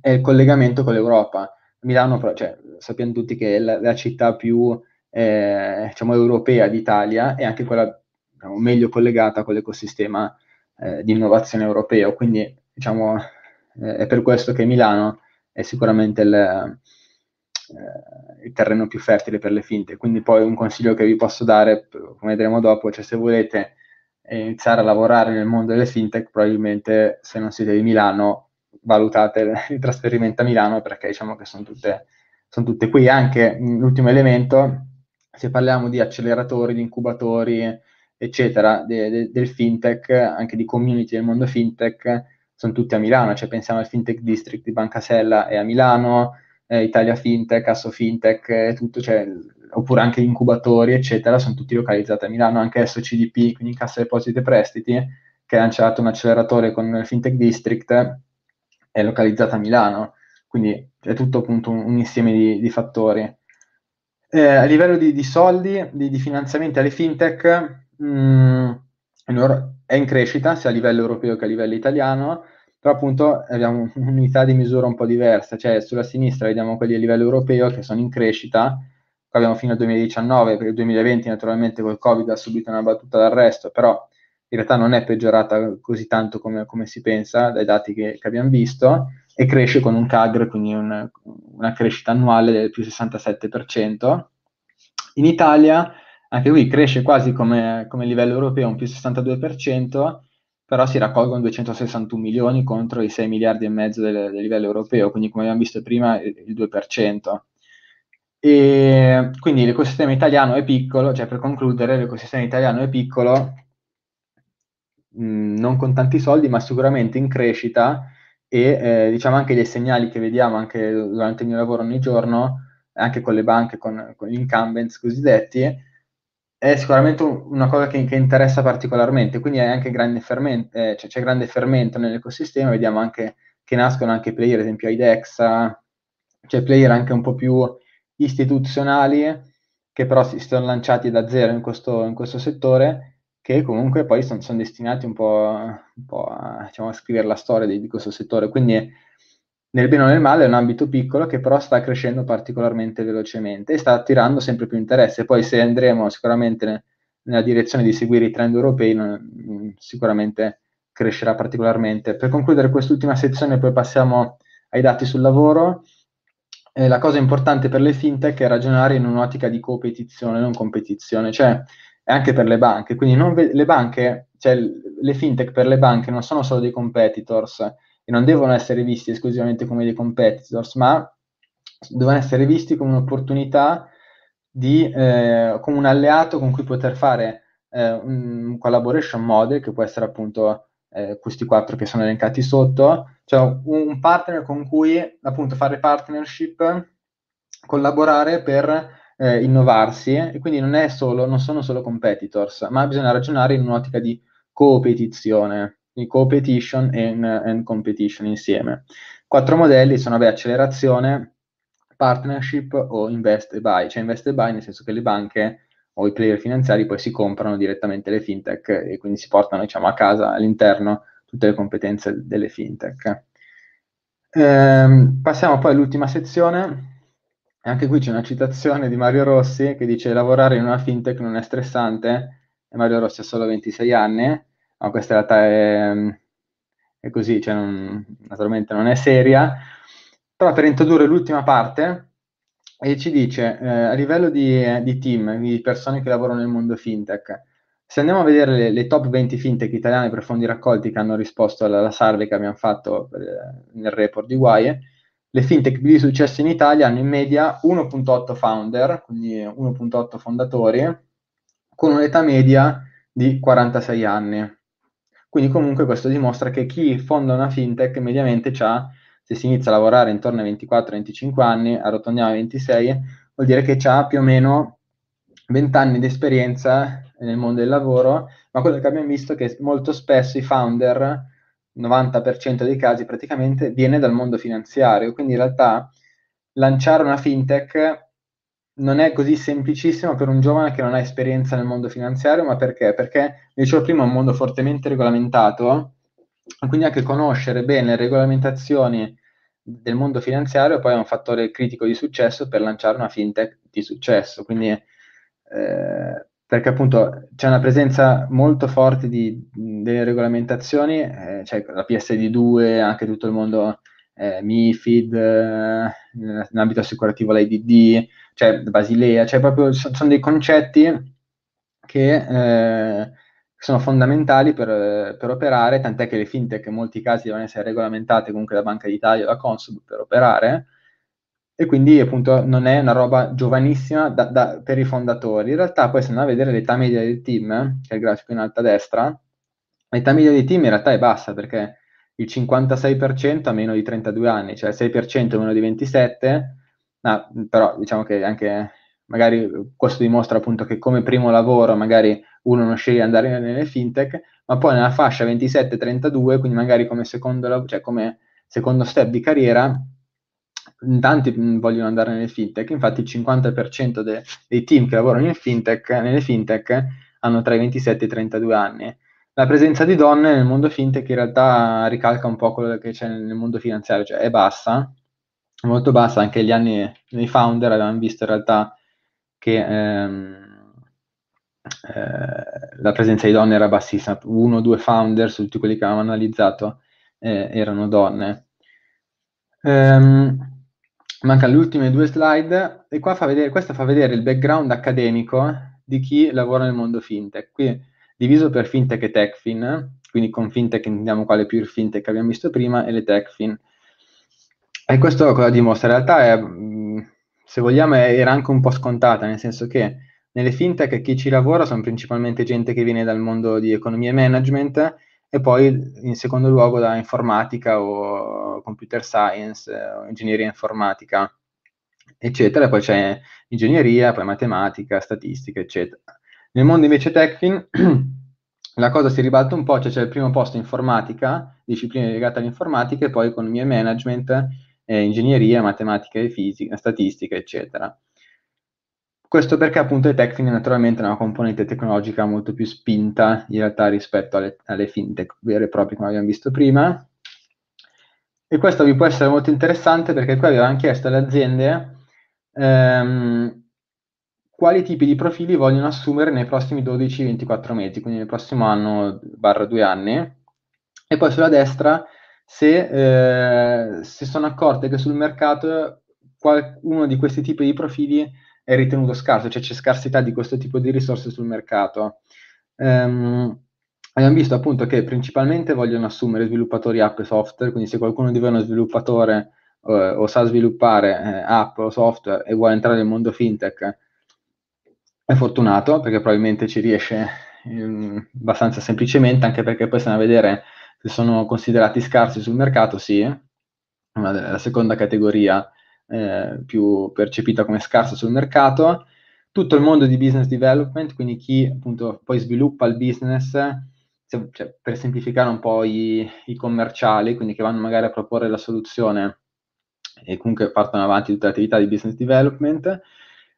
è il collegamento con l'Europa. Milano, cioè, sappiamo tutti che è la, la città più eh, diciamo, europea d'Italia e anche quella diciamo, meglio collegata con l'ecosistema eh, di innovazione europeo. Quindi diciamo, eh, è per questo che Milano è sicuramente il, eh, il terreno più fertile per le finte. Quindi poi un consiglio che vi posso dare, come vedremo dopo, cioè se volete iniziare a lavorare nel mondo delle fintech, probabilmente se non siete di Milano, valutate il trasferimento a Milano perché diciamo che sono tutte, sono tutte qui. Anche l'ultimo elemento, se parliamo di acceleratori, di incubatori, eccetera, de, de, del fintech, anche di community del mondo fintech, sono tutti a Milano, cioè pensiamo al Fintech District di Bancasella è a Milano, eh, Italia Fintech, Asso Fintech, eh, tutto, cioè, oppure anche gli incubatori, eccetera, sono tutti localizzati a Milano, anche SCDP, quindi Cassa Depositi e Prestiti, che ha lanciato un acceleratore con il Fintech District, è localizzata a Milano, quindi è tutto appunto un, un insieme di, di fattori. Eh, a livello di, di soldi, di, di, finanziamenti alle fintech, mh, mm, allora, è in crescita sia a livello europeo che a livello italiano, però appunto abbiamo un'unità di misura un po' diversa, cioè sulla sinistra vediamo quelli a livello europeo che sono in crescita, qua abbiamo fino al 2019, perché il 2020 naturalmente col Covid ha subito una battuta d'arresto, però in realtà non è peggiorata così tanto come, come si pensa dai dati che, che, abbiamo visto e cresce con un CAGR, quindi un, una crescita annuale del più 67%. In Italia anche lui cresce quasi come, come livello europeo un più 62%, però si raccolgono 261 milioni contro i 6 miliardi e mezzo del, del livello europeo, quindi come abbiamo visto prima il, 2%. E quindi l'ecosistema italiano è piccolo, cioè per concludere, l'ecosistema italiano è piccolo, mh, mm, non con tanti soldi, ma sicuramente in crescita e eh, diciamo anche dei segnali che vediamo anche durante il mio lavoro ogni giorno, anche con le banche, con, con gli incumbents cosiddetti, è sicuramente una cosa che, che, interessa particolarmente, quindi è anche grande fermento, eh, cioè c'è grande fermento nell'ecosistema, vediamo anche che nascono anche player, ad esempio IDEXA, cioè player anche un po' più istituzionali, che però si sono lanciati da zero in questo, in questo settore, che comunque poi sono son destinati un po', un po a, diciamo, scrivere la storia di, di questo settore. Quindi nel bene o nel male è un ambito piccolo che però sta crescendo particolarmente velocemente e sta attirando sempre più interesse. Poi se andremo sicuramente nella direzione di seguire i trend europei, mm, sicuramente crescerà particolarmente. Per concludere quest'ultima sezione poi passiamo ai dati sul lavoro. Eh, la cosa importante per le fintech è ragionare in un'ottica di competizione, non competizione, cioè anche per le banche. Quindi ve- le banche, cioè le fintech per le banche non sono solo dei competitors, e non devono essere visti esclusivamente come dei competitors, ma devono essere visti come un'opportunità di, eh, come un alleato con cui poter fare eh, un collaboration model, che può essere appunto eh, questi quattro che sono elencati sotto, cioè un, partner con cui appunto fare partnership, collaborare per eh, innovarsi e quindi non, solo, non sono solo competitors, ma bisogna ragionare in un'ottica di competizione quindi competition petition e end eh, competition insieme. Quattro modelli sono vabbè, accelerazione, partnership o invest e buy, cioè invest e buy nel senso che le banche o i player finanziari poi si comprano direttamente le fintech e quindi si portano diciamo, a casa all'interno tutte le competenze delle fintech. Ehm, passiamo poi all'ultima sezione, anche qui c'è una citazione di Mario Rossi che dice lavorare in una fintech non è stressante, e Mario Rossi ha solo 26 anni, ma questa realtà è, è così, cioè non, naturalmente non è seria, però per introdurre l'ultima parte e eh, ci dice eh, a livello di, eh, di, team, di persone che lavorano nel mondo fintech, se andiamo a vedere le, le top 20 fintech italiane per fondi raccolti che hanno risposto alla, alla survey che abbiamo fatto per, eh, nel report di Guaie, le fintech di successo in Italia hanno in media 1.8 founder, quindi 1.8 fondatori, con un'età media di 46 anni. Quindi mm. comunque questo dimostra che chi fonda una fintech mediamente ha, se si inizia a lavorare intorno ai 24-25 anni, arrotondiamo a 26, vuol dire che ha più o meno 20 anni di esperienza nel mondo del lavoro, ma quello che abbiamo visto è che molto spesso i founder, 90% dei casi praticamente, viene dal mondo finanziario, quindi in realtà lanciare una fintech non è così semplicissimo per un giovane che non ha esperienza nel mondo finanziario, ma perché? Perché, come dicevo prima, è un mondo fortemente regolamentato, quindi anche conoscere bene le regolamentazioni del mondo finanziario poi è un fattore critico di successo per lanciare una fintech di successo. Quindi, eh, perché appunto c'è una presenza molto forte di, delle regolamentazioni, eh, c'è cioè la PSD2, anche tutto il mondo eh, MIFID, eh, in ambito assicurativo l'IDD, cioè Basilea, cioè proprio sono dei concetti che eh, sono fondamentali per, per, operare, tant'è che le fintech in molti casi devono essere regolamentate comunque da Banca d'Italia o da Consub per operare, e quindi appunto non è una roba giovanissima da, da, per i fondatori. In realtà poi se andiamo a vedere l'età media del team, che è il grafico in alto a destra, l'età media dei team in realtà è bassa perché il 56% ha meno di 32 anni, cioè il 6% ha meno di 27, No, ah, mm, però diciamo che anche magari eh, questo dimostra appunto che come primo lavoro magari uno non sceglie di andare nelle fintech, ma poi nella fascia 27-32, quindi magari come secondo, cioè come secondo step di carriera, mm, tanti mm, vogliono andare nelle fintech, infatti il 50% de- dei team che lavorano in fintech, nelle fintech hanno tra i 27 e i 32 anni. La presenza di donne nel mondo fintech in realtà ricalca un po' quello che c'è nel mondo finanziario, cioè è bassa, molto bassa, anche gli anni nei founder avevamo visto in realtà che ehm, eh, la presenza di donne era bassissima, uno o due founder su tutti quelli che avevamo analizzato eh, erano donne. Ehm, mancano le ultime due slide e qua fa vedere, questa fa vedere il background accademico di chi lavora nel mondo fintech, qui diviso per fintech e techfin, quindi con fintech intendiamo quale più il fintech che abbiamo visto prima e le techfin. E questo cosa dimostra? In realtà, è, mm, se vogliamo, era anche un po' scontata, nel senso che nelle fintech chi ci lavora sono principalmente gente che viene dal mondo di economia e management e poi in secondo luogo da informatica o computer science o ingegneria informatica, eccetera. poi c'è ingegneria, poi matematica, statistica, eccetera. Nel mondo invece techfin la cosa si ribalta un po', cioè c'è il primo posto informatica, discipline legate all'informatica e poi economia e management eh, ingegneria, matematica e fisica, statistica, eccetera. Questo perché appunto le tecniche naturalmente hanno una componente tecnologica molto più spinta in realtà rispetto alle, alle fintech vere e proprie come abbiamo visto prima. E questo vi può essere molto interessante perché qui avevamo chiesto alle aziende ehm, quali tipi di profili vogliono assumere nei prossimi 12-24 mesi, quindi nel prossimo anno barra due anni. E poi sulla destra se eh, si sono accorte che sul mercato qualcuno di questi tipi di profili è ritenuto scarso, cioè c'è scarsità di questo tipo di risorse sul mercato. Um, abbiamo visto appunto che principalmente vogliono assumere sviluppatori app e software, quindi se qualcuno di voi è uno sviluppatore eh, o sa sviluppare eh, app o software e vuole entrare nel mondo fintech, è fortunato perché probabilmente ci riesce eh, abbastanza semplicemente, anche perché poi se andiamo a vedere se sono considerati scarsi sul mercato, sì, una, la seconda categoria eh, più percepita come scarsa sul mercato. Tutto il mondo di business development, quindi chi appunto poi sviluppa il business, cioè, per semplificare un po' i, i commerciali, quindi che vanno magari a proporre la soluzione e comunque partono avanti tutte le attività di business development.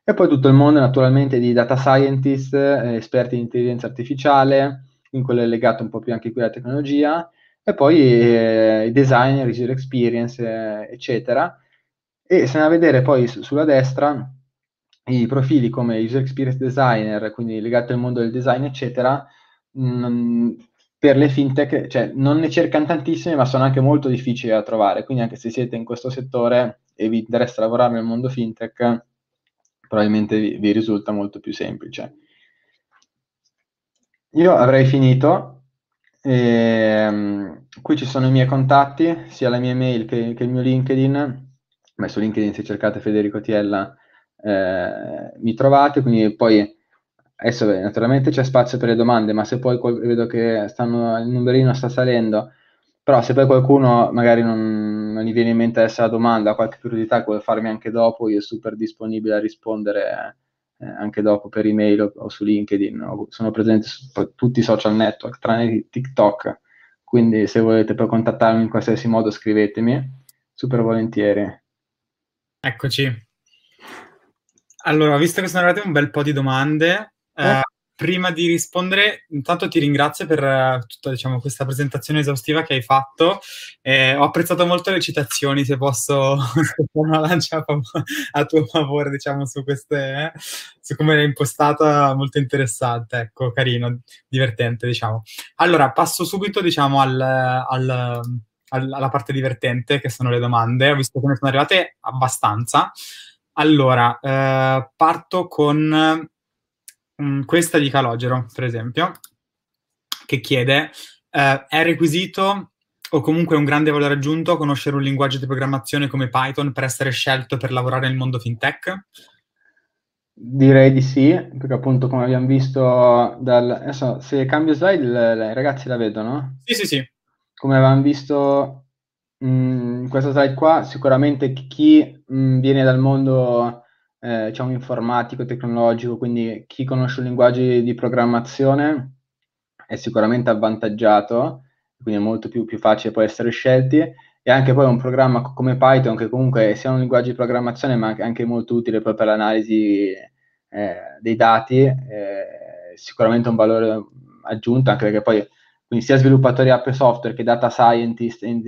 E poi tutto il mondo naturalmente di data scientist, eh, esperti di intelligenza artificiale, quindi quello è legato un po' più anche qui alla tecnologia, e poi eh, il design, user experience, eh, eccetera. E se andiamo a vedere poi su- sulla destra i profili come user experience designer, quindi legati al mondo del design, eccetera, mh, mm, per le fintech, cioè non ne cercano tantissime, ma sono anche molto difficili da trovare. Quindi anche se siete in questo settore e vi interessa lavorare nel mondo fintech, probabilmente vi, vi risulta molto più semplice. Io avrei finito. E, um, qui ci sono i miei contatti, sia la mia email che, che il mio LinkedIn. Ma su LinkedIn, se cercate Federico Tiella, eh, mi trovate. Quindi poi adesso naturalmente c'è spazio per le domande, ma se poi vedo che stanno, il numerino sta salendo. Però se poi qualcuno magari non, non gli viene in mente adesso la domanda, qualche curiosità che vuole farmi anche dopo, io sono super disponibile a rispondere. Eh, eh, anche dopo per email o, o su LinkedIn, no? sono presente su tutti i social network, tranne TikTok, quindi se volete poi contattarmi in qualsiasi modo scrivetemi, super volentieri. Eccoci. Allora, visto che sono arrivate un bel po' di domande, eh, prima di rispondere, intanto ti ringrazio per eh, tutta diciamo, questa presentazione esaustiva che hai fatto. Eh, ho apprezzato molto le citazioni, se posso una lancia a tuo favore, diciamo, su queste, eh, su come l'hai impostata, molto interessante, ecco, carino, divertente, diciamo. Allora, passo subito, diciamo, al, al, alla parte divertente, che sono le domande. Ho visto che ne sono arrivate abbastanza. Allora, eh, parto con mh, mm, questa di Calogero, per esempio, che chiede, eh, è requisito o comunque un grande valore aggiunto conoscere un linguaggio di programmazione come Python per essere scelto per lavorare nel mondo fintech? Direi di sì, perché appunto come abbiamo visto dal... Adesso, se cambio slide, i ragazzi la vedono? Sì, sì, sì. Come avevamo visto mm, in questa slide qua, sicuramente chi mh, mm, viene dal mondo eh, diciamo, informatico, tecnologico, quindi chi conosce un linguaggio di programmazione è sicuramente avvantaggiato, quindi è molto più, più facile poi essere scelti e anche poi un programma come Python che comunque sia un linguaggio di programmazione ma anche molto utile poi per l'analisi eh, dei dati, eh, sicuramente un valore aggiunto anche perché poi quindi sia sviluppatori app e software che data scientist e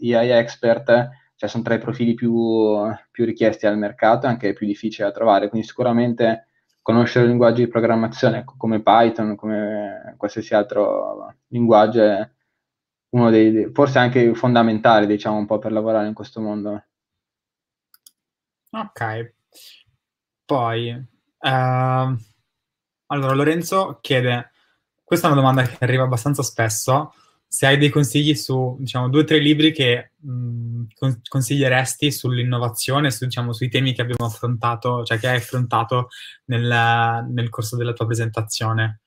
eh, AI expert cioè sono tra i profili più, più richiesti al mercato e anche più difficili da trovare, quindi sicuramente conoscere linguaggi di programmazione come Python, come qualsiasi altro linguaggio è uno dei, forse anche fondamentale, diciamo, un po' per lavorare in questo mondo. Ok. Poi, eh, allora Lorenzo chiede, questa è una domanda che arriva abbastanza spesso, se hai dei consigli su, diciamo, due o tre libri che mh, mm, con- consiglieresti sull'innovazione, su, diciamo, sui temi che abbiamo affrontato, cioè che hai affrontato nel, nel corso della tua presentazione.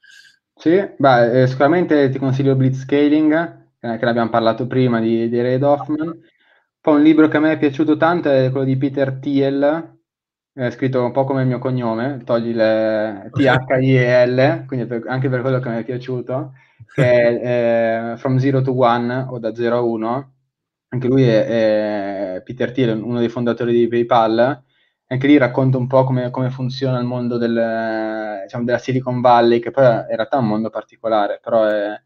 Sì, beh, eh, sicuramente ti consiglio Blitzscaling, eh, che l'abbiamo parlato prima di, di Red Hoffman. Poi un libro che a me è piaciuto tanto è quello di Peter Thiel, eh, scritto un po' come il mio cognome, togli le T-H-I-E-L, quindi per, anche per quello che mi è piaciuto che è eh, From Zero to One o da Zero a Uno. Anche lui è, è Peter Thiel, uno dei fondatori di PayPal. Anche lì racconta un po' come, come funziona il mondo del, diciamo, della Silicon Valley, che poi in realtà è un mondo particolare, però è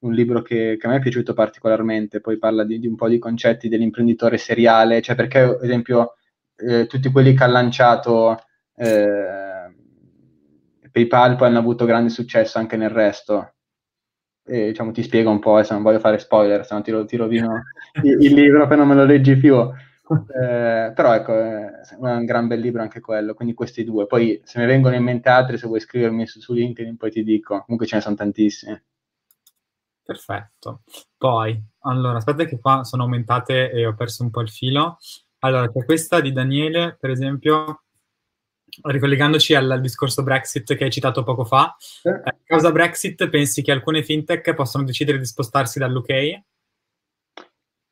un libro che, che a me è piaciuto particolarmente. Poi parla di, di un po' di concetti dell'imprenditore seriale, cioè perché, ad esempio, eh, tutti quelli che ha lanciato eh, PayPal poi hanno avuto grande successo anche nel resto e, diciamo, ti spiego un po', se non voglio fare spoiler, se no ti, ti rovino il, il, libro che non me lo leggi più. Eh, però ecco, è un gran bel libro anche quello, quindi questi due. Poi se mi vengono in mente altri, se vuoi scrivermi su, su LinkedIn, poi ti dico. Comunque ce ne sono tantissimi. Perfetto. Poi, allora, aspetta che qua sono aumentate e ho perso un po' il filo. Allora, c'è questa di Daniele, per esempio, ricollegandoci al, al, discorso Brexit che hai citato poco fa, eh. eh, causa Brexit pensi che alcune fintech possano decidere di spostarsi dall'UK?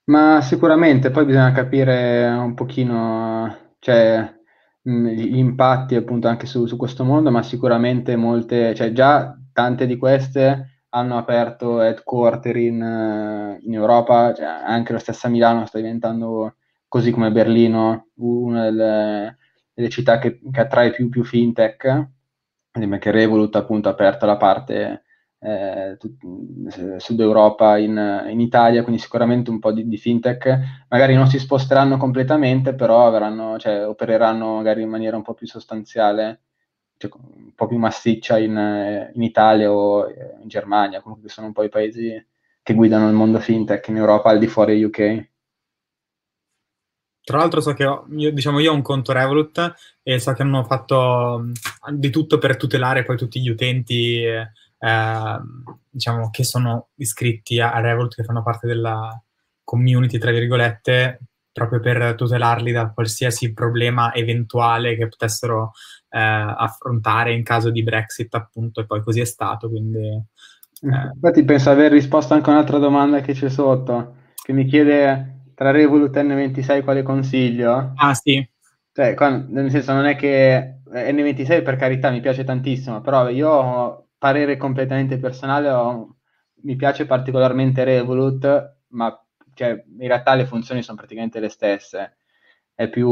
Ma sicuramente, poi bisogna capire un pochino cioè, gli impatti appunto anche su, su, questo mondo, ma sicuramente molte, cioè già tante di queste hanno aperto headquarter in, eh, in Europa, cioè, anche la stessa Milano sta diventando così come Berlino, una delle delle città che, che attrae più, più fintech, quindi che Revolut appunto ha aperto la parte eh, tut- Sud Europa in, in, Italia, quindi sicuramente un po' di, di, fintech, magari non si sposteranno completamente, però avranno, cioè, opereranno magari in maniera un po' più sostanziale, cioè, un po' più massiccia in, in Italia o eh, in Germania, comunque sono un po' i paesi che guidano il mondo fintech in Europa al di fuori UK. Tra l'altro so che ho, io, diciamo, io ho un conto Revolut e so che hanno fatto di tutto per tutelare poi tutti gli utenti eh, ehm, diciamo, che sono iscritti a, Revolut, che fanno parte della community, tra virgolette, proprio per tutelarli da qualsiasi problema eventuale che potessero eh, affrontare in caso di Brexit, appunto, e poi così è stato. Quindi, mm-hmm. eh. Infatti penso aver risposto anche a un'altra domanda che c'è sotto, che mi chiede tra Revolut e N26 quale consiglio? Ah sì. Cioè, quando, nel senso non è che eh, N26 per carità mi piace tantissimo, però io parere completamente personale ho, mi piace particolarmente Revolut, ma cioè, in realtà le funzioni sono praticamente le stesse. È più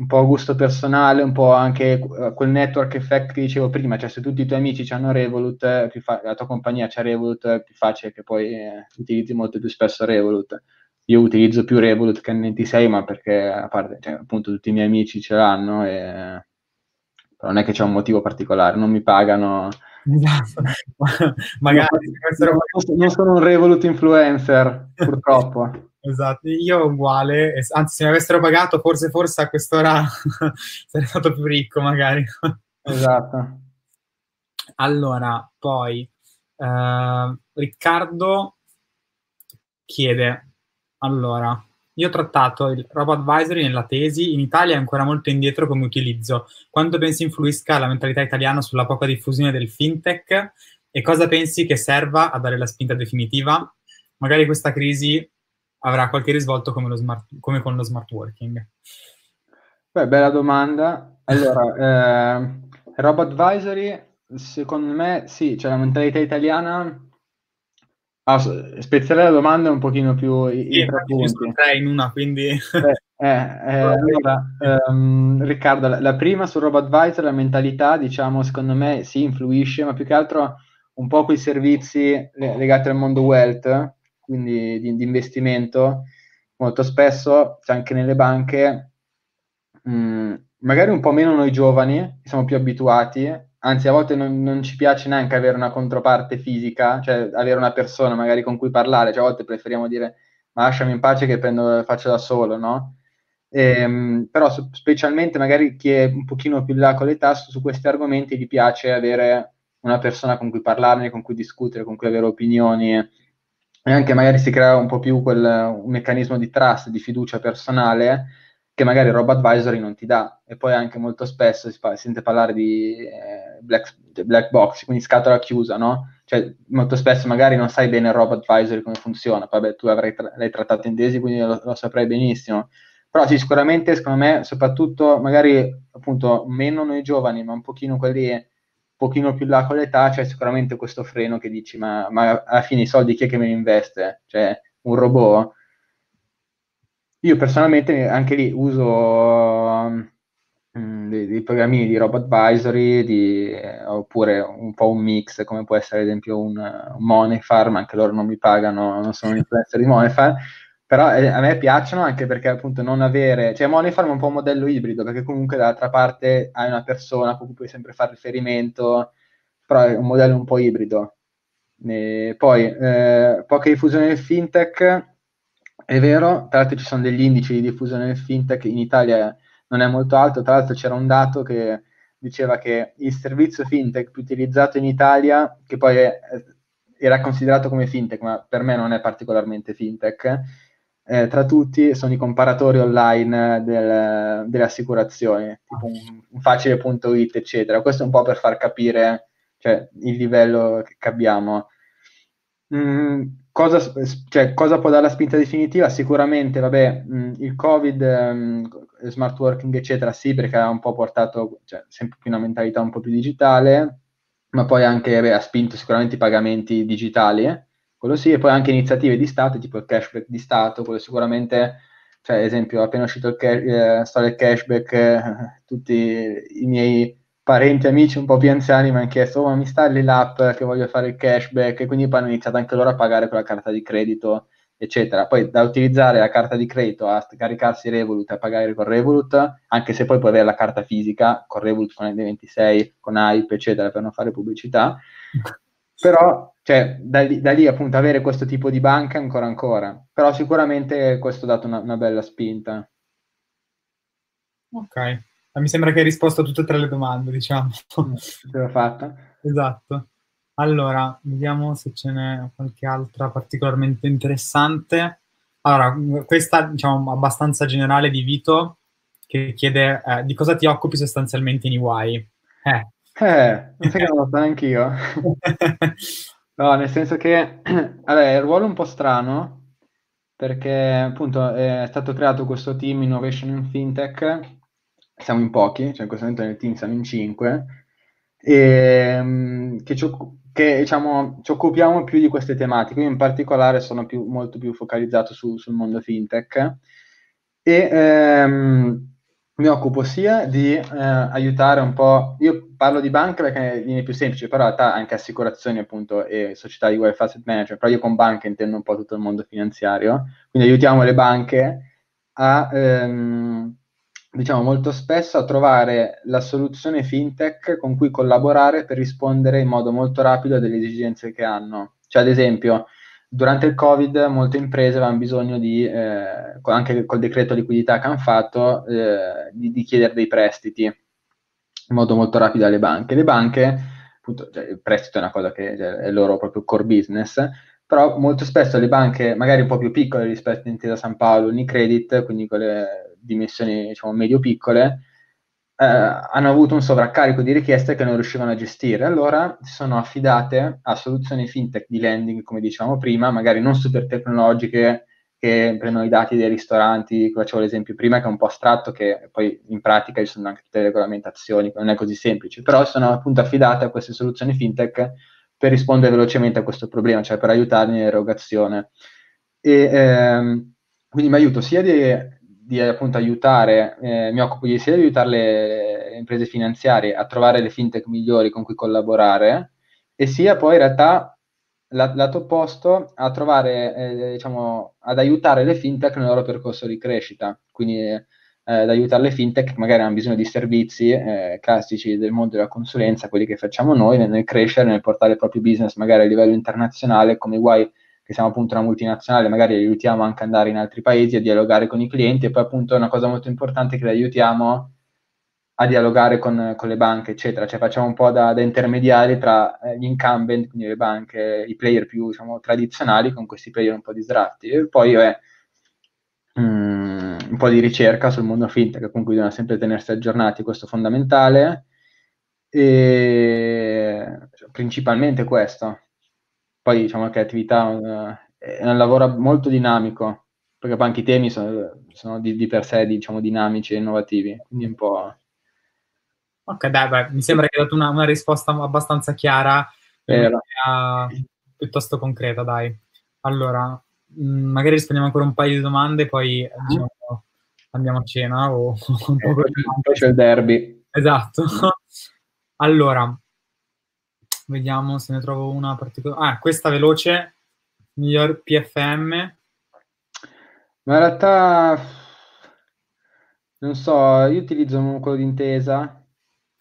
un po' gusto personale, un po' anche eh, quel network effect che dicevo prima, cioè se tutti i tuoi amici hanno Revolut, eh, fa- la tua compagnia c'ha Revolut, è eh, più facile che poi eh, utilizzi molto più spesso Revolut. Io utilizzo più Revolut che N26, ma perché a parte, cioè, appunto tutti i miei amici ce l'hanno, e... però non è che c'è un motivo particolare, non mi pagano Esatto. Magari non, non sono un Revolut influencer, purtroppo. Esatto, io uguale, anzi se mi avessero pagato forse forse a quest'ora sarei stato più ricco magari. Esatto. Allora, poi eh, Riccardo chiede, allora, io ho trattato il robo-advisory nella tesi, in Italia è ancora molto indietro come utilizzo. Quanto pensi influisca la mentalità italiana sulla poca diffusione del fintech e cosa pensi che serva a dare la spinta definitiva? Magari questa crisi avrà qualche risvolto come, smart, come con lo smart working. Beh, bella domanda. Allora, eh, robo-advisory, secondo me sì, cioè la mentalità italiana Ah, spezzerei la domanda un pochino più sì, in una, quindi... Eh, eh, eh, allora, ehm, Riccardo, la, la prima su RoboAdvisor, la mentalità, diciamo, secondo me si sì, influisce, ma più che altro un po' quei servizi legati al mondo wealth, quindi di, di investimento, molto spesso, cioè anche nelle banche, mh, mm, magari un po' meno noi giovani, siamo più abituati, anzi a volte non, non, ci piace neanche avere una controparte fisica, cioè avere una persona magari con cui parlare, cioè a volte preferiamo dire ma lasciami in pace che prendo, faccio da solo, no? E, ehm, però specialmente magari chi è un pochino più là con l'età su, su questi argomenti gli piace avere una persona con cui parlarne, con cui discutere, con cui avere opinioni e anche magari si crea un po' più quel, un meccanismo di trust, di fiducia personale che magari Advisory non ti dà. E poi anche molto spesso si, pa- si sente parlare di eh, black, black, box, quindi scatola chiusa, no? Cioè, molto spesso magari non sai bene il Advisory come funziona. Vabbè, tu tra- l'hai trattato in tesi, quindi lo, lo saprai benissimo. Però sì, sicuramente, secondo me, soprattutto magari appunto meno noi giovani, ma un pochino quelli un pochino più là con l'età, c'è sicuramente questo freno che dici, ma, ma alla fine i soldi chi è che me li investe? Cioè, un robot? Io personalmente anche lì uso mm, dei, dei, programmini di robot Advisory di, eh, oppure un po' un mix come può essere ad esempio un, un Moneyfarm, anche loro non mi pagano, non sono un influencer di Moneyfarm, però eh, a me piacciono anche perché appunto non avere, cioè Moneyfarm è un po' un modello ibrido perché comunque dall'altra parte hai una persona a cui puoi sempre fare riferimento, però è un modello un po' ibrido. E poi eh, poca diffusione nel fintech è vero, tra l'altro ci sono degli indici di diffusione del fintech, in Italia non è molto alto, tra l'altro c'era un dato che diceva che il servizio fintech più utilizzato in Italia, che poi è, eh, era considerato come fintech, ma per me non è particolarmente fintech, eh, tra tutti sono i comparatori online del, delle assicurazioni, tipo un, un facile.it, eccetera. Questo è un po' per far capire cioè, il livello che, abbiamo. Mm, Cosa, cioè, cosa, può dare la spinta definitiva? Sicuramente, vabbè, mh, il Covid, mh, ehm, smart working, eccetera, sì, perché ha un po' portato cioè, sempre più una mentalità un po' più digitale, ma poi anche beh, ha spinto sicuramente i pagamenti digitali, eh? quello sì, e poi anche iniziative di Stato, tipo il cashback di Stato, quello sicuramente, cioè, ad esempio, appena uscito il cash, eh, storia cashback, eh, tutti i miei parenti, amici un po' più anziani mi hanno chiesto, oh, ma mi sta l'app che voglio fare il cashback? E quindi poi hanno iniziato anche loro a pagare con la carta di credito, eccetera. Poi da utilizzare la carta di credito a caricarsi Revolut, a pagare con Revolut, anche se poi puoi avere la carta fisica con Revolut, con N26, con Hype, eccetera, per non fare pubblicità. Però cioè, da lì, da lì, appunto avere questo tipo di banca ancora ancora. Però sicuramente questo ha dato una, una bella spinta. Ok, mi sembra che hai risposto a tutte e tre le domande, diciamo. Mm, ce L'ho fatta. Esatto. Allora, vediamo se ce n'è qualche altra particolarmente interessante. Allora, questa diciamo abbastanza generale di Vito, che chiede eh, di cosa ti occupi sostanzialmente in EY. Eh, eh non so che lo so anch'io. no, nel senso che, vabbè, il ruolo è un po' strano, perché appunto è stato creato questo team Innovation in FinTech, siamo in pochi, cioè in questo momento nel team siamo in cinque, e ehm, che, ci, che diciamo, ci occupiamo più di queste tematiche. Io in particolare sono più, molto più focalizzato su, sul mondo fintech e ehm, mi occupo sia di eh, aiutare un po', io parlo di banche perché viene più semplice, però in realtà anche assicurazioni appunto e società di welfare asset manager, però io con banche intendo un po' tutto il mondo finanziario, quindi aiutiamo le banche a... Ehm, diciamo molto spesso a trovare la soluzione fintech con cui collaborare per rispondere in modo molto rapido a delle esigenze che hanno. Cioè, ad esempio, durante il Covid molte imprese avevano bisogno di, eh, anche col decreto liquidità che hanno fatto, eh, di, di, chiedere dei prestiti in modo molto rapido alle banche. Le banche, appunto, cioè, il prestito è una cosa che cioè, è il loro proprio core business, però molto spesso le banche, magari un po' più piccole rispetto a Intesa San Paolo, Unicredit, quindi quelle dimensioni diciamo, medio-piccole, eh, hanno avuto un sovraccarico di richieste che non riuscivano a gestire. Allora si sono affidate a soluzioni fintech di lending, come dicevamo prima, magari non super tecnologiche, che prendono i dati dei ristoranti, facevo l'esempio prima, che è un po' astratto, che poi in pratica ci sono anche tutte le regolamentazioni, non è così semplice, però sono appunto affidate a queste soluzioni fintech per rispondere velocemente a questo problema, cioè per aiutarmi nell'erogazione. E, ehm, quindi mi aiuto sia di, di appunto aiutare, eh, mi occupo di sia di aiutare le, imprese finanziarie a trovare le fintech migliori con cui collaborare, e sia poi in realtà la, lato opposto a trovare, eh, diciamo, ad aiutare le fintech nel loro percorso di crescita. Quindi eh, eh, ad aiutare le fintech che magari hanno bisogno di servizi eh, classici del mondo della consulenza, quelli che facciamo noi, nel, nel crescere, nel portare il proprio business magari a livello internazionale, come guai che siamo appunto una multinazionale, magari aiutiamo anche ad andare in altri paesi, a dialogare con i clienti e poi appunto una cosa molto importante è che li aiutiamo a dialogare con, con le banche, eccetera, cioè facciamo un po' da, da intermediari tra eh, gli incumbent, quindi le banche, i player più diciamo, tradizionali con questi player un po' disratti e poi eh, Mm, un po' di ricerca sul mondo fintech, con cui bisogna sempre tenersi aggiornati, questo è fondamentale. E principalmente questo. Poi diciamo che l'attività eh, è un lavoro molto dinamico, perché poi anche i temi sono, sono di, di, per sé diciamo, dinamici e innovativi, quindi un po'... Ok, dai, beh, mi sembra che hai dato una, una risposta abbastanza chiara, eh, piuttosto concreta, dai. Allora, Mm, magari rispondiamo ancora un paio di domande, poi andiamo, andiamo a cena o un po' eh, Poi c'è il derby. Esatto. Allora, vediamo se ne trovo una particolare. Ah, questa veloce, miglior PFM. Ma in realtà, non so, io utilizzo quello di Intesa.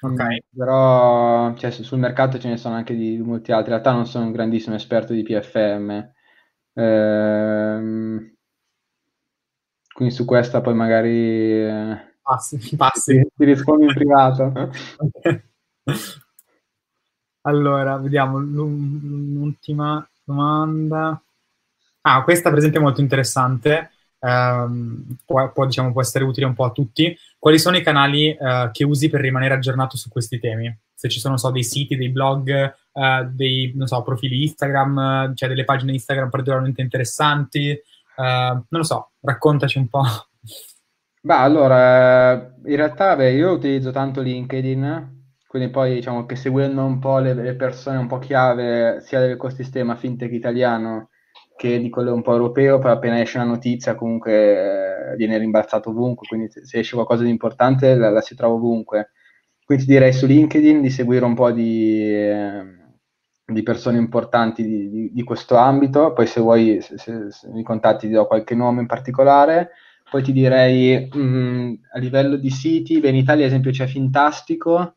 Mm, ok. Però cioè, sul mercato ce ne sono anche di molti altri. In realtà non sono un grandissimo esperto di PFM. Ehm, quindi su questa poi magari eh, passi, passi. Ti, ti rispondo in privato. Allora, vediamo l'ultima domanda. Ah, questa per esempio è molto interessante, ehm, può, può, diciamo, può, essere utile un po' a tutti. Quali sono i canali eh, che usi per rimanere aggiornato su questi temi? se ci sono so, dei siti, dei blog, uh, dei so, profili Instagram, eh, cioè delle pagine Instagram particolarmente interessanti. Uh, non lo so, raccontaci un po'. Beh, allora, in realtà beh, io utilizzo tanto LinkedIn, quindi poi diciamo che seguendo un po' le, le persone un po' chiave sia dell'ecosistema fintech italiano che di quello un po' europeo, poi appena esce una notizia comunque eh, viene rimbalzato ovunque, quindi se esce qualcosa di importante la, la si trova ovunque. Quindi direi su LinkedIn di seguire un po' di, eh, di persone importanti di, di, di, questo ambito, poi se vuoi se, se, se mi contatti ti do qualche nome in particolare. Poi ti direi mh, mm, a livello di siti, beh, in Italia ad esempio c'è Fintastico,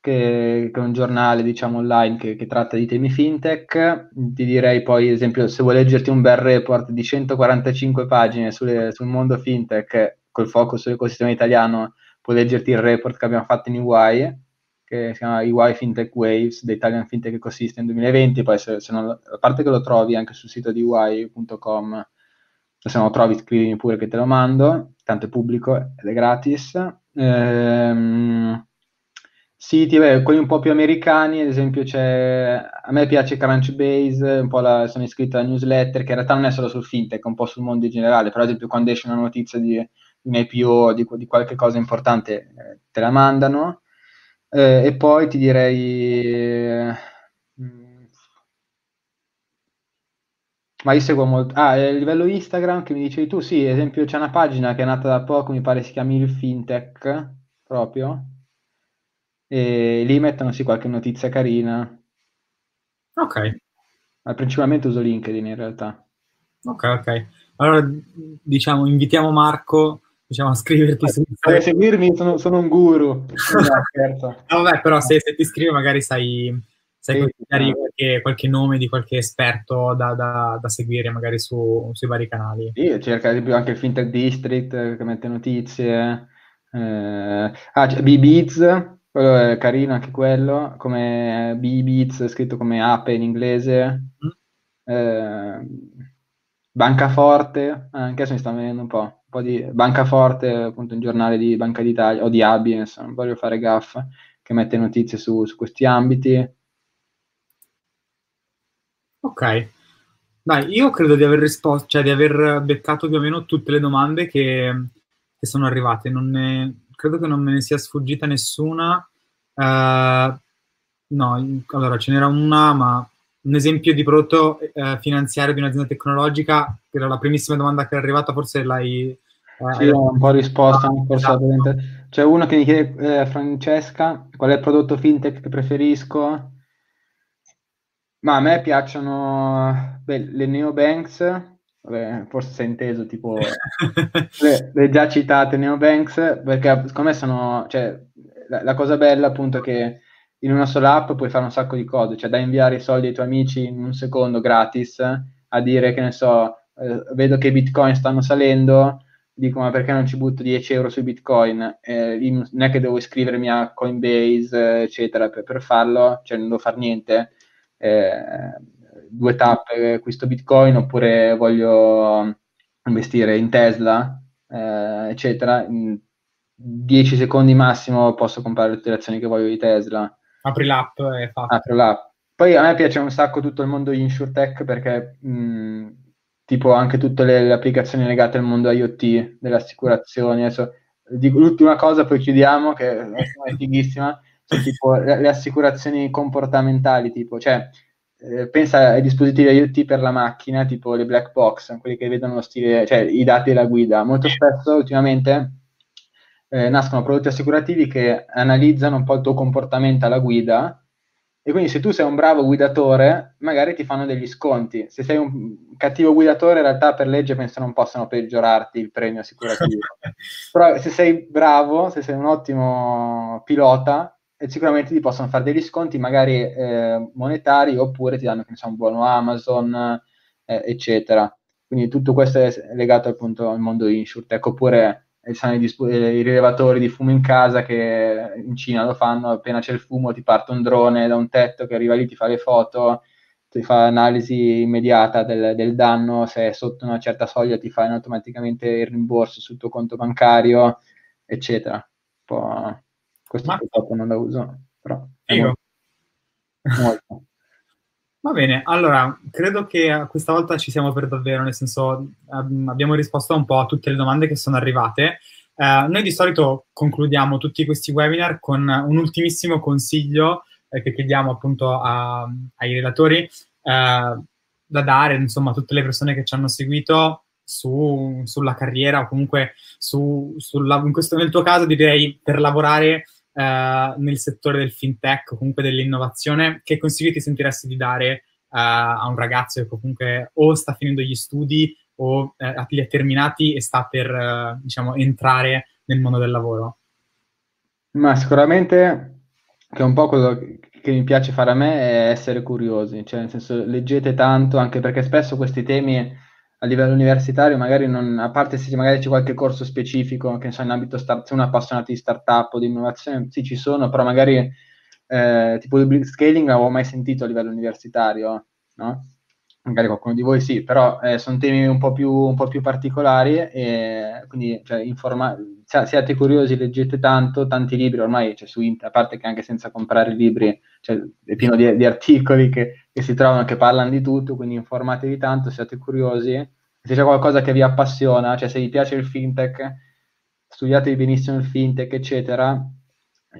che, che, è un giornale diciamo online che, che, tratta di temi fintech. Ti direi poi, ad esempio, se vuoi leggerti un bel report di 145 pagine sulle, sul mondo fintech col focus sull'ecosistema italiano puoi leggerti il report che abbiamo fatto in EY, che si chiama EY Fintech Waves, the Italian Fintech Ecosystem 2020, poi se, se non, a parte che lo trovi anche sul sito di EY.com, se non lo trovi scrivimi pure che te lo mando, tanto è pubblico ed è gratis. Ehm, siti, beh, quelli un po' più americani, ad esempio c'è, a me piace Crunchbase, un po' la, sono iscritto alla newsletter, che in realtà non è solo sul fintech, è un po' sul mondo in generale, però ad esempio quando esce una notizia di un IPO di, di qualche cosa importante, eh, te la mandano. Eh, e poi ti direi... Eh, mm, ma io seguo molto. Ah, a livello Instagram che mi dicevi tu, sì, ad esempio c'è una pagina che è nata da poco, mi pare si chiami il Fintech proprio, e lì mettono sì qualche notizia carina. Ok. Ma principalmente uso LinkedIn in realtà. Ok, ok. Allora diciamo, invitiamo Marco diciamo, scriverti. Se eh, vuoi seguirmi, sono, sono, un guru. no, vabbè, però se, se, ti scrivi magari sai, sai sì, qualche, qualche, nome di qualche esperto da, da, da seguire magari su, sui vari canali. Sì, cerca di più anche il Fintech District eh, che mette notizie. Eh, ah, c'è quello è carino anche quello, come BBiz, scritto come ape in inglese. Mm. Eh, Bancaforte, anche eh, se mi sta venendo un po' po' di Bancaforte, appunto un giornale di Banca d'Italia o di ABI, non voglio fare gaffe, che mette notizie su, su questi ambiti. Ok, dai, io credo di aver risposto, cioè di aver beccato più o meno tutte le domande che, che sono arrivate. Ne, credo che non me ne sia sfuggita nessuna. Uh, no, allora ce n'era una, ma un esempio di prodotto eh, finanziario di un'azienda tecnologica, che era la primissima domanda che è arrivata, forse l'hai, Ah, sì. Io ho un po' risposto nel corso C'è uno che mi chiede, eh, Francesca, qual è il prodotto fintech che preferisco? Ma a me piacciono beh, le neobanks, Vabbè, forse si inteso, tipo le, le, già citate neobanks, perché secondo me sono, cioè, la, la, cosa bella appunto è che in una sola app puoi fare un sacco di cose, cioè da inviare i soldi ai tuoi amici in un secondo gratis, a dire che ne so, eh, vedo che i bitcoin stanno salendo, dico ma perché non ci butto 10 euro su bitcoin eh, non è che devo iscrivermi a Coinbase eccetera per, per farlo cioè non devo fare niente eh, due tappe eh, questo bitcoin oppure voglio investire in Tesla eh, eccetera in 10 secondi massimo posso comprare tutte le azioni che voglio di Tesla apri l'app e fa apri l'app poi a me piace un sacco tutto il mondo insurtech perché mh, mm, tipo anche tutte le, le applicazioni legate al mondo IoT, delle assicurazioni. Adesso, dico, l'ultima cosa, poi chiudiamo, che è fighissima, sono cioè, tipo le, le assicurazioni comportamentali, tipo, cioè, eh, pensa ai dispositivi IoT per la macchina, tipo le black box, quelli che vedono lo stile, cioè i dati della guida. Molto spesso, ultimamente, eh, nascono prodotti assicurativi che analizzano un po' il tuo comportamento alla guida e quindi se tu sei un bravo guidatore, magari ti fanno degli sconti. Se sei un cattivo guidatore, in realtà per legge penso non possano peggiorarti il premio assicurativo. Però se sei bravo, se sei un ottimo pilota, eh, sicuramente ti possono fare degli sconti, magari eh, monetari, oppure ti danno so, un buono Amazon, eh, eccetera. Quindi tutto questo è legato appunto al mondo insurtech, ecco, oppure i, disp- eh, i rilevatori di fumo in casa che in Cina lo fanno, appena c'è il fumo ti parte un drone da un tetto che arriva lì, ti fa le foto, ti fa l'analisi immediata del, del danno, se è sotto una certa soglia ti fanno automaticamente il rimborso sul tuo conto bancario, eccetera. questo Ma... purtroppo non lo uso, però... Molto. molto. Va bene, allora credo che questa volta ci siamo per davvero, nel senso ehm, abbiamo risposto un po' a tutte le domande che sono arrivate. Eh, noi di solito concludiamo tutti questi webinar con un ultimissimo consiglio eh, che chiediamo appunto a, ai relatori eh, da dare, insomma, a tutte le persone che ci hanno seguito su, sulla carriera o comunque su, sulla, questo, nel tuo caso direi per lavorare eh, nel settore del fintech, comunque dell'innovazione, che consigli ti sentiresti di dare eh, a un ragazzo che comunque o sta finendo gli studi o eh, li ha terminati e sta per, diciamo, entrare nel mondo del lavoro? Ma sicuramente che è un po' quello che mi piace fare a me è essere curiosi, cioè nel senso leggete tanto, anche perché spesso questi temi a livello universitario, magari non, a parte se magari c'è qualche corso specifico, che ne so, in ambito start, se uno è appassionato di startup o di innovazione, sì ci sono, però magari eh, tipo di blink scaling l'avevo mai sentito a livello universitario, no? Magari qualcuno di voi sì, però eh, sono temi un po' più, un po più particolari e quindi cioè, informa- siate curiosi, leggete tanto, tanti libri ormai, cioè, su internet, a parte che anche senza comprare libri cioè, è pieno di, di articoli che che si trovano che parlano di tutto, quindi informatevi tanto, siate curiosi. Se c'è qualcosa che vi appassiona, cioè se vi piace il fintech, studiatevi benissimo il fintech, eccetera.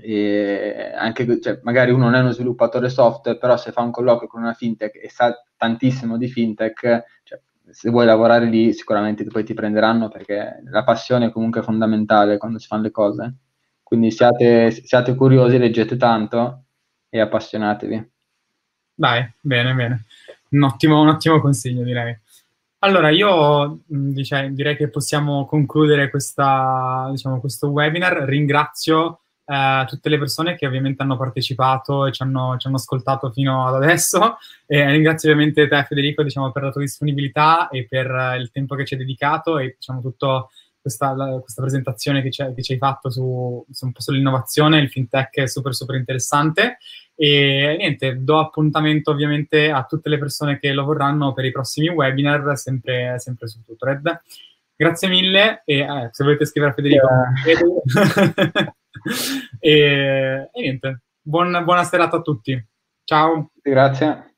E anche, cioè, magari uno non è uno sviluppatore software, però se fa un colloquio con una fintech e sa tantissimo di fintech, cioè, se vuoi lavorare lì sicuramente poi ti prenderanno perché la passione è comunque fondamentale quando si fanno le cose. Quindi siate, siate curiosi, leggete tanto e appassionatevi. Dai, bene, bene. Un ottimo, un ottimo consiglio, direi. Allora, io mm, dice, direi che possiamo concludere questa, diciamo, questo webinar. Ringrazio eh, tutte le persone che ovviamente hanno partecipato e ci hanno, ci hanno, ascoltato fino ad adesso. E ringrazio ovviamente te, Federico, diciamo, per la tua disponibilità e per il tempo che ci hai dedicato e diciamo, tutto questa, la, questa presentazione che, che, ci hai fatto su, su sull'innovazione, il fintech è super super interessante e niente, do appuntamento ovviamente a tutte le persone che lo vorranno per i prossimi webinar, sempre, sempre su Tutored. Grazie mille e eh, se volete scrivere a Federico. Yeah. e, e, niente, buon, buona serata a tutti. Ciao. Grazie.